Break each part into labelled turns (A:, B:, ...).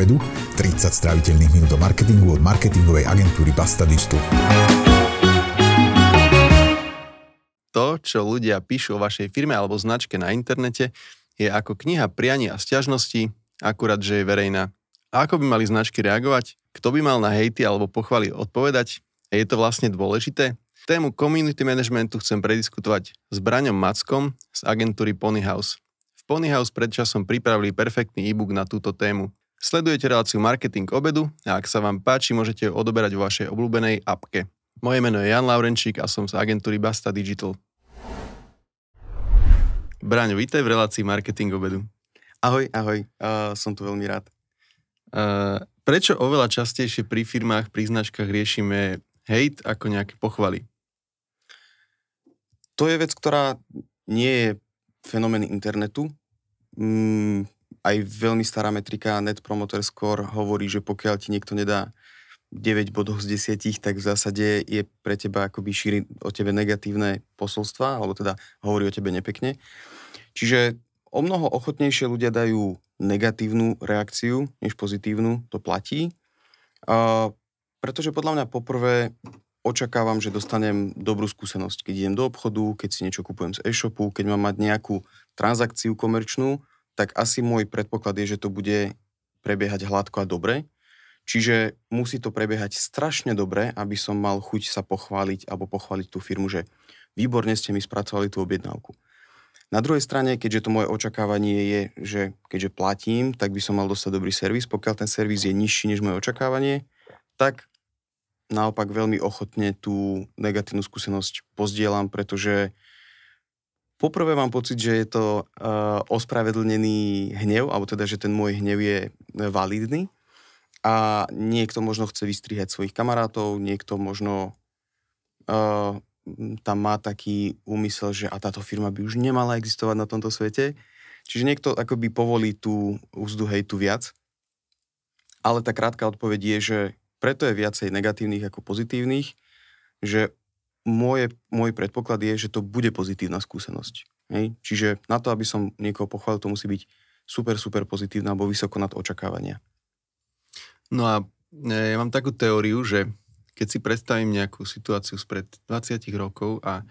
A: obedu, 30 stráviteľných minút do marketingu od marketingovej agentúry Basta Digital.
B: To, čo ľudia píšu o vašej firme alebo značke na internete, je ako kniha priania a stiažnosti, akurát, že je verejná. A ako by mali značky reagovať? Kto by mal na hejty alebo pochvaly odpovedať? A je to vlastne dôležité? Tému community managementu chcem prediskutovať s Braňom Mackom z agentúry Ponyhouse. V Ponyhouse predčasom pripravili perfektný e-book na túto tému. Sledujete reláciu Marketing obedu a ak sa vám páči, môžete ju odoberať vo vašej obľúbenej apke. Moje meno je Jan Laurenčík a som z agentúry Basta Digital. Braňo, vítaj v relácii Marketing obedu. Ahoj, ahoj, uh, som tu veľmi rád. Uh, prečo oveľa častejšie pri firmách, pri značkách riešime hejt ako nejaké pochvaly?
A: To je vec, ktorá nie je fenomén internetu. Mm, aj veľmi stará metrika Net Promoter Score hovorí, že pokiaľ ti niekto nedá 9 bodov z 10, tak v zásade je pre teba akoby šíri o tebe negatívne posolstva, alebo teda hovorí o tebe nepekne. Čiže o mnoho ochotnejšie ľudia dajú negatívnu reakciu, než pozitívnu, to platí. Uh, pretože podľa mňa poprvé očakávam, že dostanem dobrú skúsenosť, keď idem do obchodu, keď si niečo kupujem z e-shopu, keď mám mať nejakú transakciu komerčnú, tak asi môj predpoklad je, že to bude prebiehať hladko a dobre. Čiže musí to prebiehať strašne dobre, aby som mal chuť sa pochváliť alebo pochváliť tú firmu, že výborne ste mi spracovali tú objednávku. Na druhej strane, keďže to moje očakávanie je, že keďže platím, tak by som mal dostať dobrý servis. Pokiaľ ten servis je nižší než moje očakávanie, tak naopak veľmi ochotne tú negatívnu skúsenosť pozdielam, pretože Poprvé mám pocit, že je to uh, ospravedlnený hnev, alebo teda, že ten môj hnev je eh, validný a niekto možno chce vystrihať svojich kamarátov, niekto možno uh, tam má taký úmysel, že a táto firma by už nemala existovať na tomto svete. Čiže niekto akoby povolí tú úzdu tu viac. Ale tá krátka odpoveď je, že preto je viacej negatívnych ako pozitívnych, že moje, môj predpoklad je, že to bude pozitívna skúsenosť. Hej? Čiže na to, aby som niekoho pochválil, to musí byť super, super pozitívna alebo vysoko nad očakávania.
B: No a e, ja mám takú teóriu, že keď si predstavím nejakú situáciu spred 20 rokov a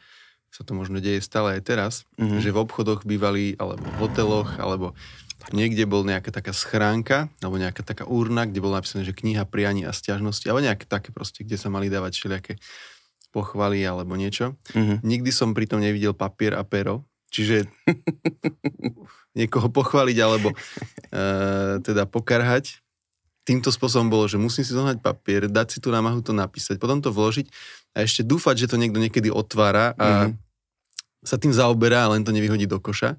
B: sa to možno deje stále aj teraz, mm-hmm. že v obchodoch bývali, alebo v hoteloch, alebo niekde bol nejaká taká schránka, alebo nejaká taká urna, kde bolo napísané, že kniha prianí a stiažnosti, alebo nejaké také proste, kde sa mali dávať všelijaké pochvaly alebo niečo. Mm-hmm. Nikdy som pritom nevidel papier a pero, čiže niekoho pochváliť alebo uh, teda pokarhať. Týmto spôsobom bolo, že musím si zohnať papier, dať si tú námahu to napísať, potom to vložiť a ešte dúfať, že to niekto niekedy otvára a mm-hmm. sa tým zaoberá a len to nevyhodí do koša.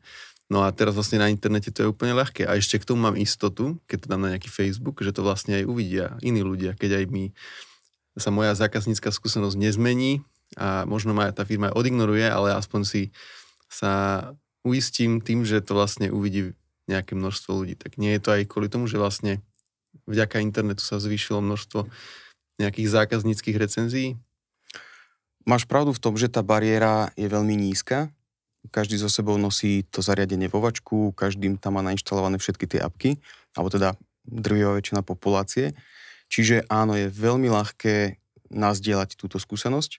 B: No a teraz vlastne na internete to je úplne ľahké. A ešte k tomu mám istotu, keď to dám na nejaký Facebook, že to vlastne aj uvidia iní ľudia, keď aj my sa moja zákaznícka skúsenosť nezmení a možno ma tá firma odignoruje, ale aspoň si sa uistím tým, že to vlastne uvidí nejaké množstvo ľudí. Tak nie je to aj kvôli tomu, že vlastne vďaka internetu sa zvýšilo množstvo
A: nejakých zákazníckých recenzií? Máš pravdu v tom, že tá bariéra je veľmi nízka. Každý zo sebou nosí to zariadenie v vačku, každým tam má nainštalované všetky tie apky, alebo teda drvivá väčšina populácie. Čiže áno, je veľmi ľahké nazdieľať túto skúsenosť.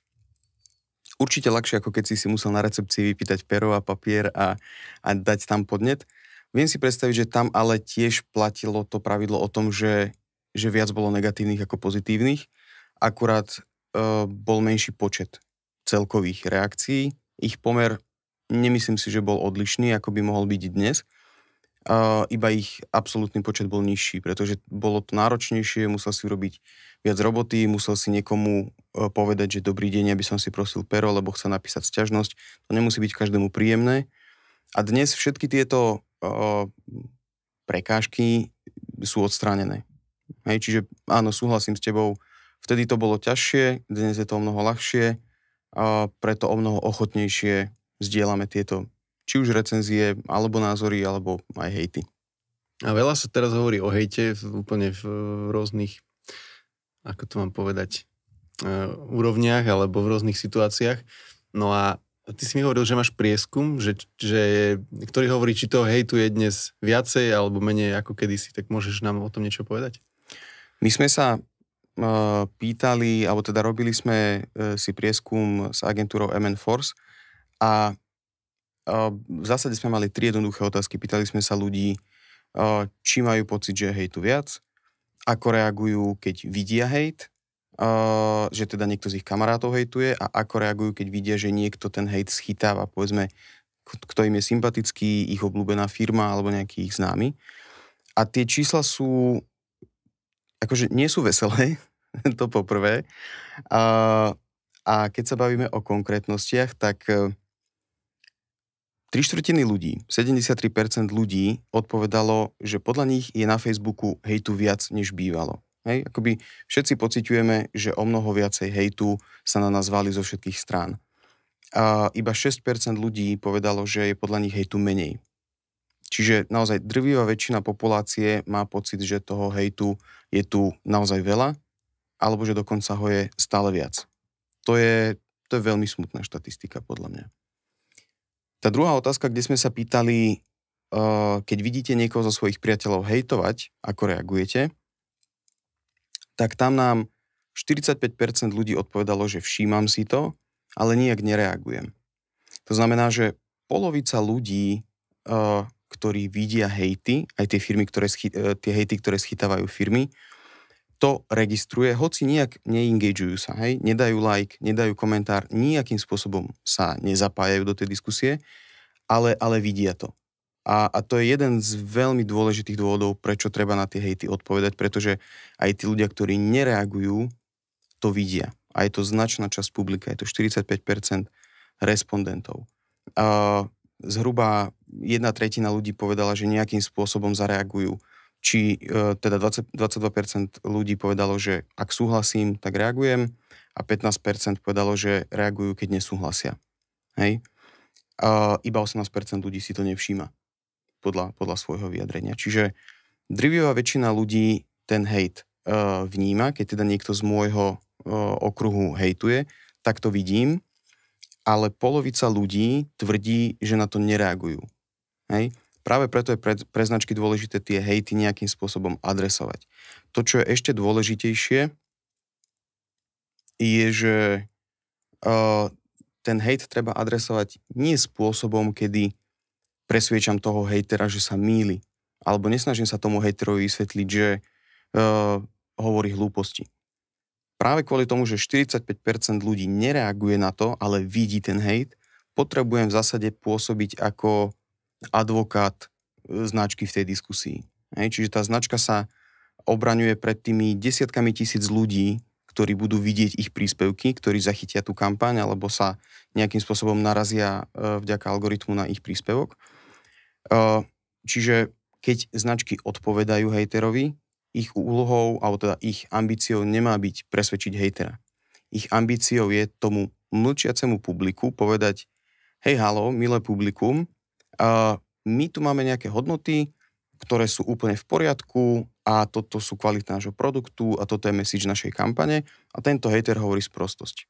A: Určite ľahšie, ako keď si si musel na recepcii vypýtať pero a papier a, a dať tam podnet. Viem si predstaviť, že tam ale tiež platilo to pravidlo o tom, že, že viac bolo negatívnych ako pozitívnych, akurát uh, bol menší počet celkových reakcií. Ich pomer nemyslím si, že bol odlišný, ako by mohol byť dnes iba ich absolútny počet bol nižší, pretože bolo to náročnejšie, musel si urobiť viac roboty, musel si niekomu e, povedať, že dobrý deň, aby som si prosil pero, lebo chcem napísať sťažnosť. To nemusí byť každému príjemné. A dnes všetky tieto e, prekážky sú odstránené. Hej, čiže áno, súhlasím s tebou, vtedy to bolo ťažšie, dnes je to o mnoho ľahšie, a preto o mnoho ochotnejšie zdieľame tieto či už recenzie, alebo názory, alebo aj hejty.
B: A veľa sa teraz hovorí o hejte úplne v rôznych, ako to mám povedať, e, úrovniach alebo v rôznych situáciách. No a ty si mi hovoril, že máš prieskum, že, že, ktorý hovorí, či toho hejtu je dnes viacej
A: alebo menej ako kedysi, tak môžeš nám o tom niečo povedať? My sme sa e, pýtali, alebo teda robili sme e, si prieskum s agentúrou MN Force a v zásade sme mali tri jednoduché otázky. Pýtali sme sa ľudí, či majú pocit, že hejtu viac, ako reagujú, keď vidia hejt, že teda niekto z ich kamarátov hejtuje a ako reagujú, keď vidia, že niekto ten hejt schytáva, povedzme, kto im je sympatický, ich obľúbená firma alebo nejaký ich známy. A tie čísla sú, akože nie sú veselé, to poprvé. a keď sa bavíme o konkrétnostiach, tak Tri štvrtiny ľudí, 73% ľudí odpovedalo, že podľa nich je na Facebooku hejtu viac, než bývalo. Hej, akoby všetci pociťujeme, že o mnoho viacej hejtu sa na nás vali zo všetkých strán. A iba 6% ľudí povedalo, že je podľa nich hejtu menej. Čiže naozaj drvivá väčšina populácie má pocit, že toho hejtu je tu naozaj veľa, alebo že dokonca ho je stále viac. To je, to je veľmi smutná štatistika podľa mňa. Tá druhá otázka, kde sme sa pýtali, eh, keď vidíte niekoho zo svojich priateľov hejtovať, ako reagujete, tak tam nám 45% ľudí odpovedalo, že všímam si to, ale nijak nereagujem. To znamená, že polovica ľudí, eh, ktorí vidia hejty, aj tie, firmy, ktoré schy- eh, tie hejty, ktoré schytávajú firmy, to registruje, hoci nejak neengageujú sa, hej, nedajú like, nedajú komentár, nejakým spôsobom sa nezapájajú do tej diskusie, ale, ale vidia to. A, a to je jeden z veľmi dôležitých dôvodov, prečo treba na tie hejty odpovedať, pretože aj tí ľudia, ktorí nereagujú, to vidia. A je to značná časť publika, je to 45% respondentov. Uh, zhruba jedna tretina ľudí povedala, že nejakým spôsobom zareagujú či e, teda 20, 22% ľudí povedalo, že ak súhlasím, tak reagujem a 15% povedalo, že reagujú, keď nesúhlasia. Hej? E, iba 18% ľudí si to nevšíma podľa, podľa svojho vyjadrenia. Čiže drivivá väčšina ľudí ten hejt e, vníma, keď teda niekto z môjho e, okruhu hejtuje, tak to vidím, ale polovica ľudí tvrdí, že na to nereagujú. Hej? Práve preto je pre, pre značky dôležité tie hejty nejakým spôsobom adresovať. To, čo je ešte dôležitejšie, je, že uh, ten hejt treba adresovať nie spôsobom, kedy presviečam toho hejtera, že sa míli, alebo nesnažím sa tomu hejterovi vysvetliť, že uh, hovorí hlúposti. Práve kvôli tomu, že 45% ľudí nereaguje na to, ale vidí ten hejt, potrebujem v zásade pôsobiť ako advokát e, značky v tej diskusii. Hej? Čiže tá značka sa obraňuje pred tými desiatkami tisíc ľudí, ktorí budú vidieť ich príspevky, ktorí zachytia tú kampaň alebo sa nejakým spôsobom narazia e, vďaka algoritmu na ich príspevok. E, čiže keď značky odpovedajú hejterovi, ich úlohou, alebo teda ich ambíciou nemá byť presvedčiť hejtera. Ich ambíciou je tomu mlčiacemu publiku povedať, hej halo, milé publikum, a my tu máme nejaké hodnoty, ktoré sú úplne v poriadku a toto sú kvality nášho produktu a toto je message našej kampane a tento hater hovorí sprostosť.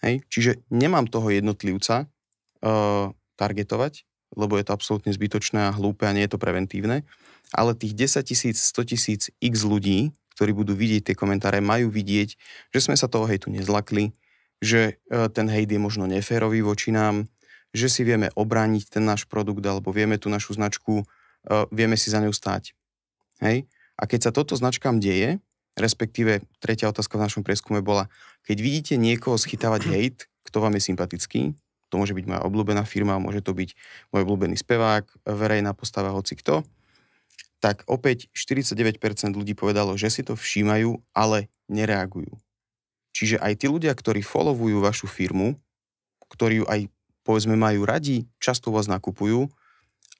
A: Hej? Čiže nemám toho jednotlivca uh, targetovať, lebo je to absolútne zbytočné a hlúpe a nie je to preventívne, ale tých 10 tisíc, 100 tisíc x ľudí, ktorí budú vidieť tie komentáre, majú vidieť, že sme sa toho hejtu nezlakli, že uh, ten hejt je možno neférový voči nám, že si vieme obrániť ten náš produkt alebo vieme tú našu značku, e, vieme si za ňou stáť. Hej? A keď sa toto značkám deje, respektíve tretia otázka v našom prieskume bola, keď vidíte niekoho schytávať hejt, kto vám je sympatický, to môže byť moja obľúbená firma, môže to byť môj obľúbený spevák, verejná postava, hoci kto, tak opäť 49% ľudí povedalo, že si to všímajú, ale nereagujú. Čiže aj tí ľudia, ktorí followujú vašu firmu, ktorí ju aj povedzme majú radi, často vás nakupujú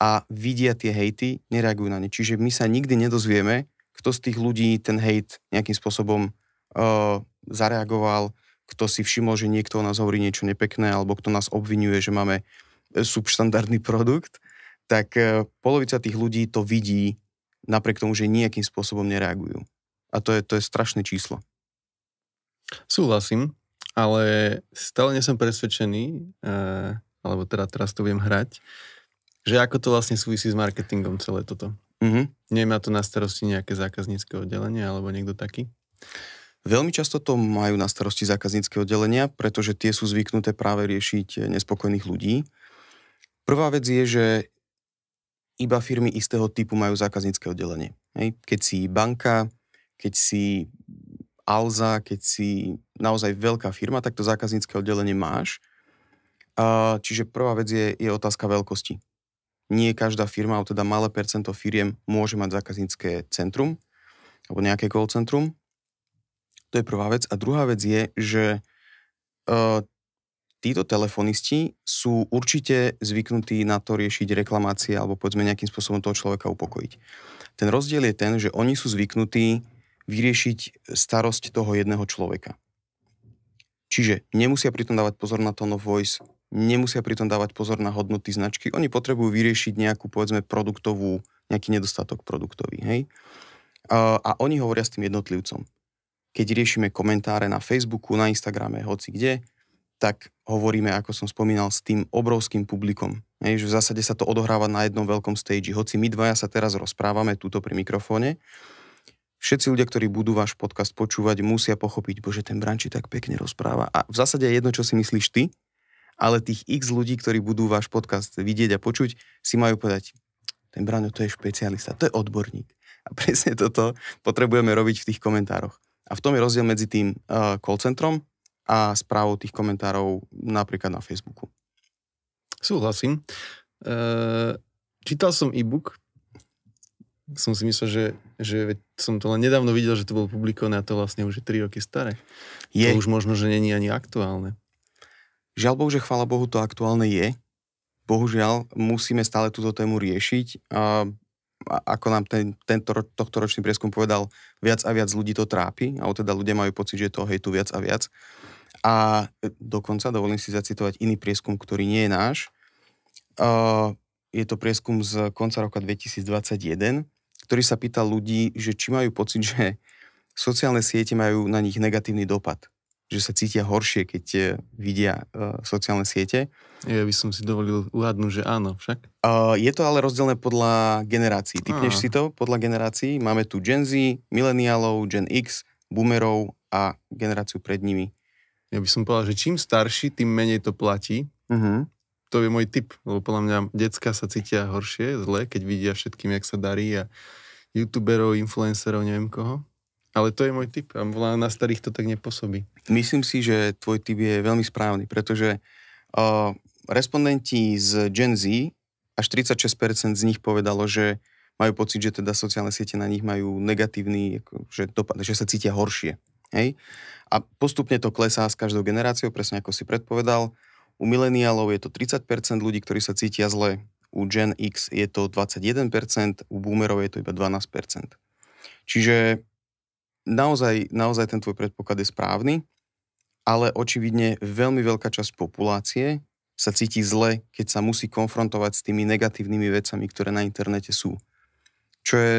A: a vidia tie hejty, nereagujú na ne. Čiže my sa nikdy nedozvieme, kto z tých ľudí ten hejt nejakým spôsobom uh, zareagoval, kto si všimol, že niekto o nás hovorí niečo nepekné alebo kto nás obvinuje, že máme subštandardný produkt, tak uh, polovica tých ľudí to vidí napriek tomu, že nejakým spôsobom nereagujú. A to je, to je strašné číslo. Súhlasím ale stále nie som presvedčený, eh, alebo
B: teda teraz to viem hrať, že ako to vlastne súvisí s marketingom celé toto. Mm-hmm.
A: Nemá to na starosti nejaké
B: zákaznícke oddelenie alebo niekto taký?
A: Veľmi často to majú na starosti zákaznícke oddelenia, pretože tie sú zvyknuté práve riešiť nespokojných ľudí. Prvá vec je, že iba firmy istého typu majú zákaznícke oddelenie. Keď si banka, keď si Alza, keď si naozaj veľká firma, tak to zákaznícke oddelenie máš. čiže prvá vec je, je otázka veľkosti. Nie každá firma, alebo teda malé percento firiem môže mať zákaznícke centrum alebo nejaké call centrum. To je prvá vec. A druhá vec je, že uh, títo telefonisti sú určite zvyknutí na to riešiť reklamácie alebo povedzme nejakým spôsobom toho človeka upokojiť. Ten rozdiel je ten, že oni sú zvyknutí vyriešiť starosť toho jedného človeka. Čiže nemusia pritom dávať pozor na tone of voice, nemusia pritom dávať pozor na hodnoty značky, oni potrebujú vyriešiť nejakú, povedzme, produktovú, nejaký nedostatok produktový, hej? A, a oni hovoria s tým jednotlivcom. Keď riešime komentáre na Facebooku, na Instagrame, hoci kde, tak hovoríme, ako som spomínal, s tým obrovským publikom. Hej, že v zásade sa to odohráva na jednom veľkom stage. Hoci my dvaja sa teraz rozprávame túto pri mikrofóne, všetci ľudia, ktorí budú váš podcast počúvať, musia pochopiť, bože, ten Branči tak pekne rozpráva. A v zásade je jedno, čo si myslíš ty, ale tých x ľudí, ktorí budú váš podcast vidieť a počuť, si majú povedať, ten Braňo to je špecialista, to je odborník. A presne toto potrebujeme robiť v tých komentároch. A v tom je rozdiel medzi tým uh, call centrom a správou tých komentárov napríklad na Facebooku.
B: Súhlasím. Uh, čítal som e-book som si myslel, že, že som to len nedávno videl, že to bolo publikované a to vlastne už je 3 roky staré.
A: Je. To už možno, že není ani aktuálne. Žiaľ Bohu, že chvála Bohu to aktuálne je. Bohužiaľ, musíme stále túto tému riešiť. A ako nám ten, tento tohto ročný prieskum povedal, viac a viac ľudí to trápi, alebo teda ľudia majú pocit, že to hej tu viac a viac. A e, dokonca dovolím si zacitovať iný prieskum, ktorý nie je náš. Uh, je to prieskum z konca roka 2021 ktorý sa pýtal ľudí, že či majú pocit, že sociálne siete majú na nich negatívny dopad. Že sa cítia horšie, keď eh, vidia eh, sociálne siete. Ja by som si dovolil uhadnúť, že áno však. Eh, je to ale rozdielne podľa generácií. Typneš si to podľa generácií. Máme tu Gen Z, mileniálov, Gen X, boomerov a generáciu pred nimi. Ja by som povedal, že čím starší, tým menej to platí.
B: Uh-huh to je môj tip, lebo podľa mňa detská sa cítia horšie, zle, keď vidia všetkým, jak sa darí a youtuberov, influencerov, neviem koho. Ale to je môj tip a na starých to tak nepôsobí.
A: Myslím si, že tvoj tip je veľmi správny, pretože uh, respondenti z Gen Z, až 36% z nich povedalo, že majú pocit, že teda sociálne siete na nich majú negatívny, že, dopad, že sa cítia horšie. Hej? A postupne to klesá s každou generáciou, presne ako si predpovedal. U mileniálov je to 30% ľudí, ktorí sa cítia zle, u Gen X je to 21%, u boomerov je to iba 12%. Čiže naozaj, naozaj ten tvoj predpoklad je správny, ale očividne veľmi veľká časť populácie sa cíti zle, keď sa musí konfrontovať s tými negatívnymi vecami, ktoré na internete sú. Čo je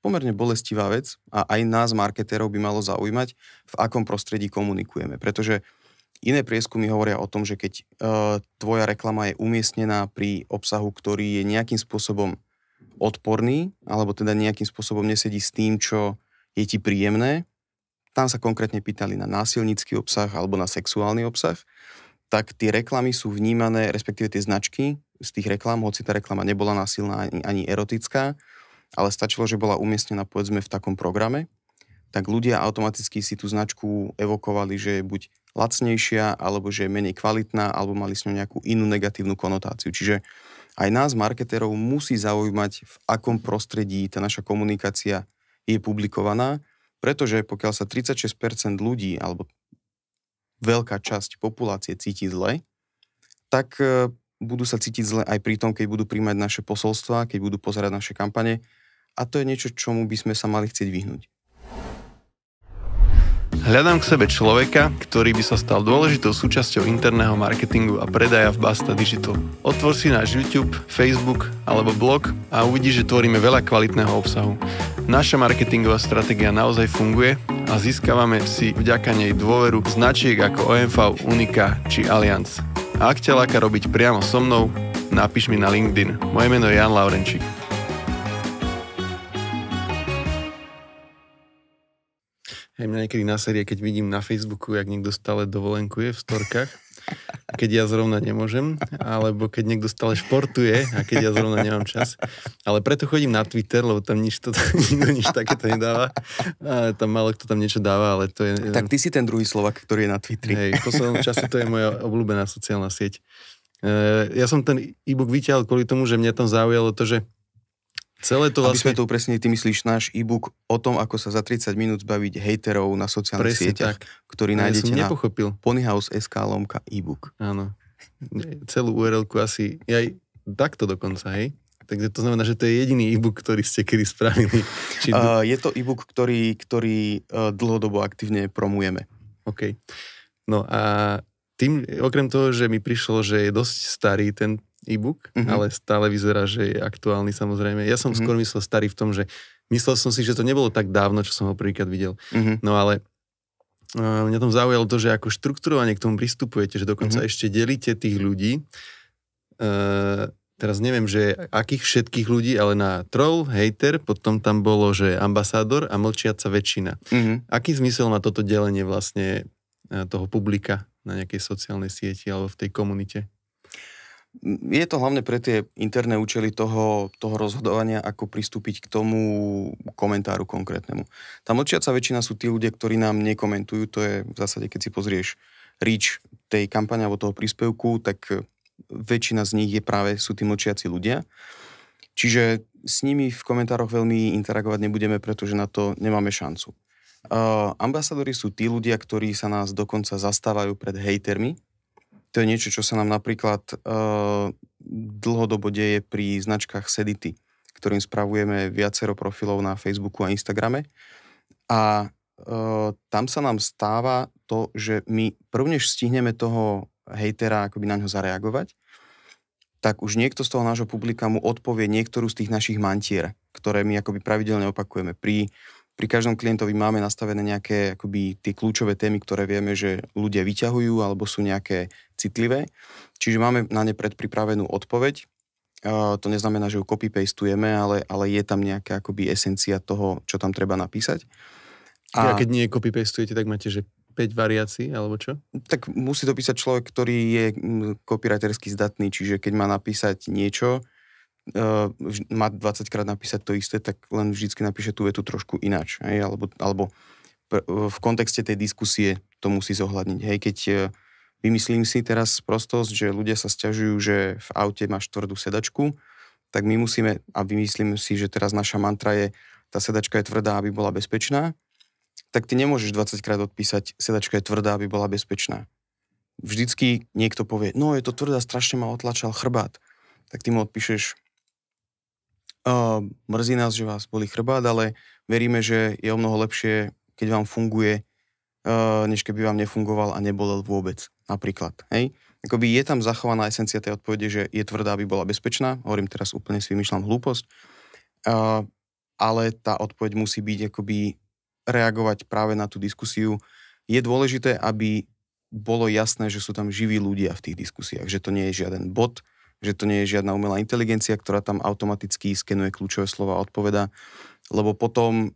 A: pomerne bolestivá vec a aj nás, marketérov, by malo zaujímať, v akom prostredí komunikujeme. Pretože Iné prieskumy hovoria o tom, že keď uh, tvoja reklama je umiestnená pri obsahu, ktorý je nejakým spôsobom odporný, alebo teda nejakým spôsobom nesedí s tým, čo je ti príjemné, tam sa konkrétne pýtali na násilnícky obsah alebo na sexuálny obsah, tak tie reklamy sú vnímané, respektíve tie značky z tých reklam, hoci tá reklama nebola násilná ani, ani erotická, ale stačilo, že bola umiestnená povedzme v takom programe, tak ľudia automaticky si tú značku evokovali, že buď lacnejšia, alebo že je menej kvalitná, alebo mali s ňou nejakú inú negatívnu konotáciu. Čiže aj nás, marketerov, musí zaujímať, v akom prostredí tá naša komunikácia je publikovaná, pretože pokiaľ sa 36% ľudí, alebo veľká časť populácie cíti zle, tak e, budú sa cítiť zle aj pri tom, keď budú príjmať naše posolstva, keď budú pozerať naše kampane. A to je niečo, čomu by sme sa mali chcieť vyhnúť.
B: Hľadám k sebe človeka, ktorý by sa stal dôležitou súčasťou interného marketingu a predaja v Basta Digital. Otvor si náš YouTube, Facebook alebo blog a uvidíš, že tvoríme veľa kvalitného obsahu. Naša marketingová stratégia naozaj funguje a získavame si vďaka nej dôveru značiek ako OMV, Unika či Allianz. A ak ťa láka robiť priamo so mnou, napíš mi na LinkedIn. Moje meno je Jan Laurenčík. Hej, mňa niekedy na série, keď vidím na Facebooku, jak niekto stále dovolenkuje v storkách, keď ja zrovna nemôžem, alebo keď niekto stále športuje a keď ja zrovna nemám čas. Ale preto chodím na Twitter, lebo tam nič, to, nikto nič takéto nedáva. A tam málo kto tam niečo dáva, ale to je... Tak ty si ten druhý Slovak, ktorý je na Twitteri. Hej, v poslednom čase to je moja obľúbená sociálna sieť.
A: E, ja som ten e-book vyťahol kvôli tomu, že mňa tam zaujalo to, že Celé to vlastne... Aby sme to upresnili, ty myslíš náš e-book o tom, ako sa za 30 minút zbaviť hejterov na sociálnych Presne sieťach, tak. ktorý ja nájdete na ponyhouse.sk lomka e-book. Áno.
B: Celú url asi, aj takto dokonca, hej? Takže to znamená, že to je jediný e-book, ktorý ste kedy spravili.
A: Či... Uh, je to e-book, ktorý, ktorý uh, dlhodobo aktívne promujeme. OK. No a tým, okrem toho, že mi prišlo, že je dosť
B: starý ten e-book, mm-hmm. ale stále vyzerá, že je aktuálny samozrejme. Ja som mm-hmm. skôr myslel starý v tom, že myslel som si, že to nebolo tak dávno, čo som ho prvýkrát videl. Mm-hmm. No ale uh, mňa tam zaujalo to, že ako štrukturovane k tomu pristupujete, že dokonca mm-hmm. ešte delíte tých ľudí. Uh, teraz neviem, že akých všetkých ľudí, ale na troll, hater, potom tam bolo, že ambasádor a mlčiaca väčšina. Mm-hmm. Aký zmysel má toto delenie
A: vlastne
B: e, toho publika
A: na nejakej sociálnej sieti alebo v tej komunite? Je to hlavne pre tie interné účely toho, toho rozhodovania, ako pristúpiť k tomu komentáru konkrétnemu. Tá mlčiaca väčšina sú tí ľudia, ktorí nám nekomentujú, to je v zásade, keď si pozrieš reach tej kampane alebo toho príspevku, tak väčšina z nich je práve, sú tí mlčiaci ľudia. Čiže s nimi v komentároch veľmi interagovať nebudeme, pretože na to nemáme šancu. Uh, ambasadori sú tí ľudia, ktorí sa nás dokonca zastávajú pred hejtermi, to je niečo, čo sa nám napríklad uh, dlhodobo deje pri značkách Sedity, ktorým spravujeme viacero profilov na Facebooku a Instagrame. A uh, tam sa nám stáva to, že my prvnež stihneme toho hejtera akoby na ňo zareagovať, tak už niekto z toho nášho publika mu odpovie niektorú z tých našich mantier, ktoré my akoby pravidelne opakujeme. Pri uh, pri každom klientovi máme nastavené nejaké akoby, tie kľúčové témy, ktoré vieme, že ľudia vyťahujú alebo sú nejaké citlivé. Čiže máme na ne predpripravenú odpoveď. Uh, to neznamená, že ju copy-pastujeme, ale, ale je tam nejaká akoby esencia toho, čo tam treba napísať. A, ja, keď nie copy-pastujete, tak máte, že 5 variácií, alebo čo? Tak musí to písať človek, ktorý je mm, copywritersky zdatný, čiže keď má napísať niečo, uh, má 20 krát napísať to isté, tak len vždycky napíše tú vetu trošku ináč. Hej? Alebo, alebo pr- v kontexte tej diskusie to musí zohľadniť. Hej? Keď uh, vymyslím si teraz prostosť, že ľudia sa stiažujú, že v aute máš tvrdú sedačku, tak my musíme, a vymyslím si, že teraz naša mantra je, tá sedačka je tvrdá, aby bola bezpečná, tak ty nemôžeš 20 krát odpísať, sedačka je tvrdá, aby bola bezpečná. Vždycky niekto povie, no je to tvrdá, strašne ma otlačal chrbát. Tak ty mu odpíšeš, Uh, mrzí nás, že vás boli chrbát, ale veríme, že je o mnoho lepšie, keď vám funguje, uh, než keby vám nefungoval a nebolel vôbec, napríklad. Hej? Akoby je tam zachovaná esencia tej odpovede, že je tvrdá, aby bola bezpečná. Hovorím teraz úplne si vymýšľam hlúposť. Uh, ale tá odpoveď musí byť akoby reagovať práve na tú diskusiu. Je dôležité, aby bolo jasné, že sú tam živí ľudia v tých diskusiách, že to nie je žiaden bod, že to nie je žiadna umelá inteligencia, ktorá tam automaticky skenuje kľúčové slova a odpoveda, lebo potom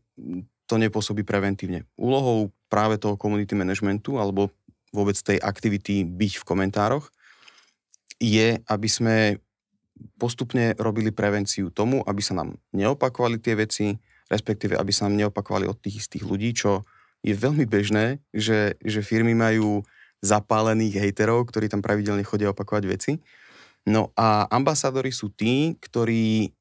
A: to nepôsobí preventívne. Úlohou práve toho community managementu alebo vôbec tej aktivity byť v komentároch je, aby sme postupne robili prevenciu tomu, aby sa nám neopakovali tie veci, respektíve aby sa nám neopakovali od tých istých ľudí, čo je veľmi bežné, že, že firmy majú zapálených hejterov, ktorí tam pravidelne chodia opakovať veci. No a ambasádori sú tí, ktorí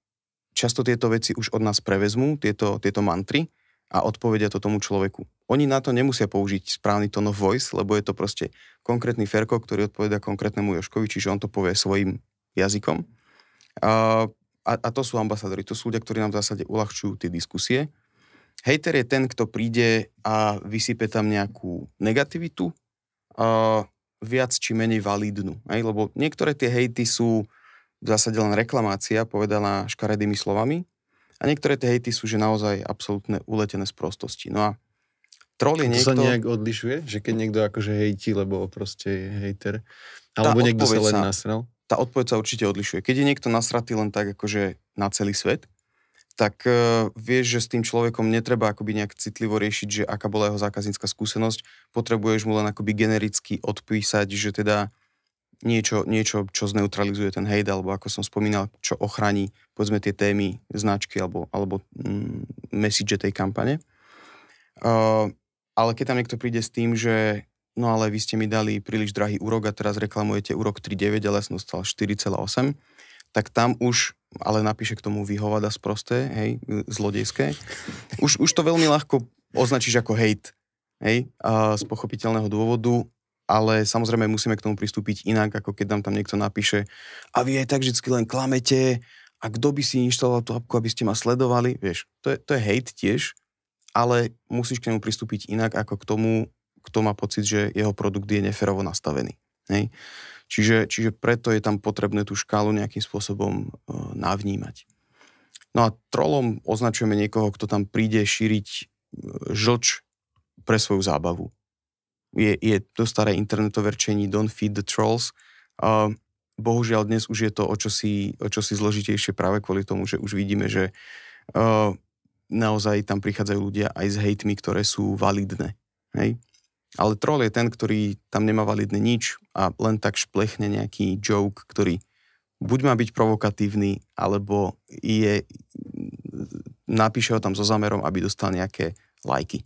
A: často tieto veci už od nás prevezmú, tieto, tieto mantry a odpovedia to tomu človeku. Oni na to nemusia použiť správny tone of voice, lebo je to proste konkrétny Ferko, ktorý odpoveda konkrétnemu Joškovi, čiže on to povie svojim jazykom. Uh, a, a to sú ambasadori, to sú ľudia, ktorí nám v zásade uľahčujú tie diskusie. Hejter je ten, kto príde a vysype tam nejakú negativitu, uh, viac či menej validnú. Aj? Lebo niektoré tie hejty sú v zásade len reklamácia, povedaná škaredými slovami, a niektoré tie hejty sú že naozaj absolútne uletené z prostosti. No a troll je niekto... To sa nejak odlišuje? Že keď niekto akože hejti, lebo proste je hejter, alebo niekto sa len nasral? Tá odpoveď sa určite odlišuje. Keď je niekto nasratý len tak akože na celý svet, tak uh, vieš, že s tým človekom netreba akoby nejak citlivo riešiť, že aká bola jeho zákaznícka skúsenosť, potrebuješ mu len akoby genericky odpísať, že teda niečo, niečo čo zneutralizuje ten hejt, alebo ako som spomínal, čo ochráni povedzme tie témy, značky alebo, alebo mm, message tej kampane. Uh, ale keď tam niekto príde s tým, že no ale vy ste mi dali príliš drahý úrok a teraz reklamujete úrok 3,9, ale som dostal 4,8, tak tam už ale napíše k tomu vyhovada sprosté, hej, zlodejské. Už, už to veľmi ľahko označíš ako hate, hej, a z pochopiteľného dôvodu, ale samozrejme musíme k tomu pristúpiť inak, ako keď nám tam niekto napíše a vy aj tak vždy len klamete a kto by si inštaloval tú apku, aby ste ma sledovali, vieš, to je, to je hate tiež, ale musíš k nemu pristúpiť inak, ako k tomu, kto má pocit, že jeho produkt je neferovo nastavený. Hej. Čiže, čiže preto je tam potrebné tú škálu nejakým spôsobom e, navnímať. No a trolom označujeme niekoho, kto tam príde šíriť e, žlč pre svoju zábavu. Je, je to staré internetové rčení Don't feed the trolls. E, bohužiaľ dnes už je to o čosi, o čosi zložitejšie práve kvôli tomu, že už vidíme, že e, naozaj tam prichádzajú ľudia aj s hejtmi, ktoré sú validné. Hej? Ale troll je ten, ktorý tam nemá validne nič a len tak šplechne nejaký joke, ktorý buď má byť provokatívny, alebo je, napíše ho tam so zámerom, aby dostal nejaké lajky.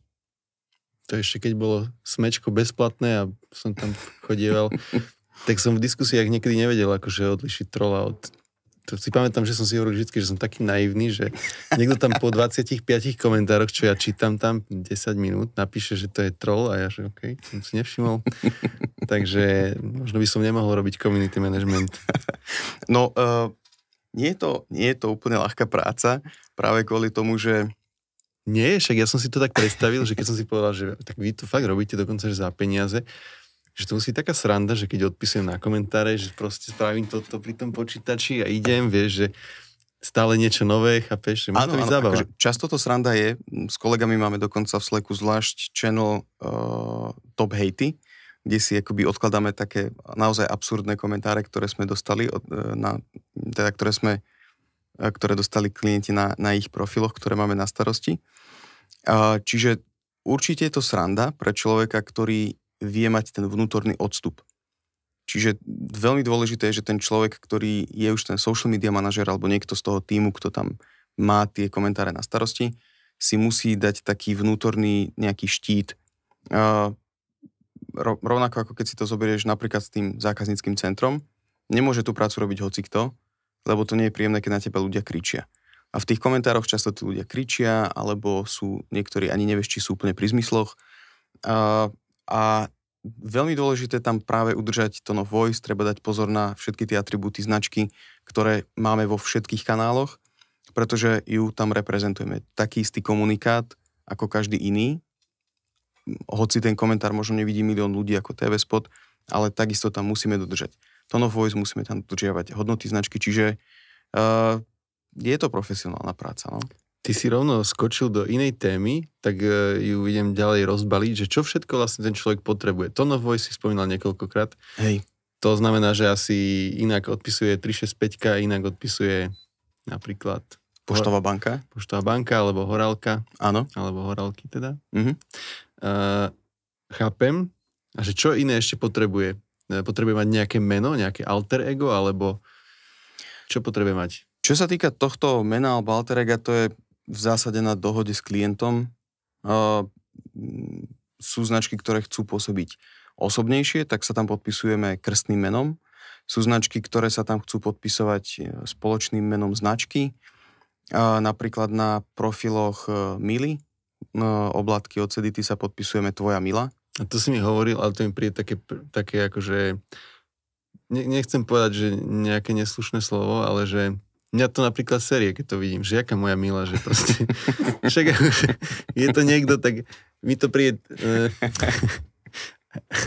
A: To ešte keď bolo
B: smečko bezplatné a som tam chodieval, tak som v diskusiách niekedy nevedel akože odlišiť trola od to si pamätám, že som si hovoril vždy, že som taký naivný, že niekto tam po 25 komentároch, čo ja čítam tam 10 minút, napíše, že to je troll a ja, že OK, som si nevšimol. Takže možno by som nemohol robiť community management. No, uh, nie, je to, nie je to úplne ľahká práca, práve kvôli tomu, že nie, však ja som si to tak predstavil, že keď som si povedal, že tak vy to fakt robíte dokonca že za peniaze, že to musí taká sranda, že keď odpisujem na komentáre, že proste spravím
A: toto pri tom počítači a idem, vieš, že stále niečo nové, chápeš? Že áno, to byť akože často to sranda je, s kolegami máme dokonca v Slacku zvlášť channel uh, Top Hejty, kde si akoby odkladáme také naozaj absurdné komentáre, ktoré sme dostali, od, eh, na, teda ktoré sme eh, ktoré dostali klienti na, na ich profiloch, ktoré máme na starosti. Uh, čiže určite je to sranda pre človeka, ktorý vie mať ten vnútorný odstup. Čiže veľmi dôležité je, že ten človek, ktorý je už ten social media manažer alebo niekto z toho týmu, kto tam má tie komentáre na starosti, si musí dať taký vnútorný nejaký štít. rovnako ako keď si to zoberieš napríklad s tým zákazníckým centrom, nemôže tú prácu robiť hocikto, lebo to nie je príjemné, keď na teba ľudia kričia. A v tých komentároch často tí ľudia kričia, alebo sú niektorí ani nevieš, či sú úplne pri zmysloch. A veľmi dôležité tam práve udržať tone no voice, treba dať pozor na všetky tie atribúty značky, ktoré máme vo všetkých kanáloch, pretože ju tam reprezentujeme. Taký istý komunikát ako každý iný, hoci ten komentár možno nevidí milión ľudí ako TV spot, ale takisto tam musíme dodržať. Tone no of voice musíme tam dodržiavať, hodnoty značky, čiže uh, je to profesionálna práca. No?
B: Ty si rovno skočil do inej témy, tak e, ju idem ďalej rozbaliť, že čo všetko vlastne ten človek potrebuje. Tone of voice si spomínal niekoľkokrát. Hej. To znamená, že asi inak odpisuje 365, inak odpisuje napríklad... Poštová banka. Poštová banka, alebo horálka. Áno. Alebo horálky teda. Mhm. Uh, chápem. A že čo iné ešte potrebuje? E, potrebuje mať nejaké meno, nejaké alter ego,
A: alebo čo potrebuje mať? Čo sa týka tohto mena alebo ega, to je v zásade na dohode s klientom. Uh, sú značky, ktoré chcú pôsobiť osobnejšie, tak sa tam podpisujeme krstným menom. Sú značky, ktoré sa tam chcú podpisovať e, spoločným menom značky. Uh, napríklad na profiloch uh, Mily, e, oblátky od Sedity sa podpisujeme Tvoja Mila. A to si mi hovoril, ale to mi príde také, také akože, nechcem povedať, že
B: nejaké neslušné slovo, ale že mňa to napríklad série, keď to vidím, že jaká moja milá, že proste, však je to niekto, tak mi to príde, uh,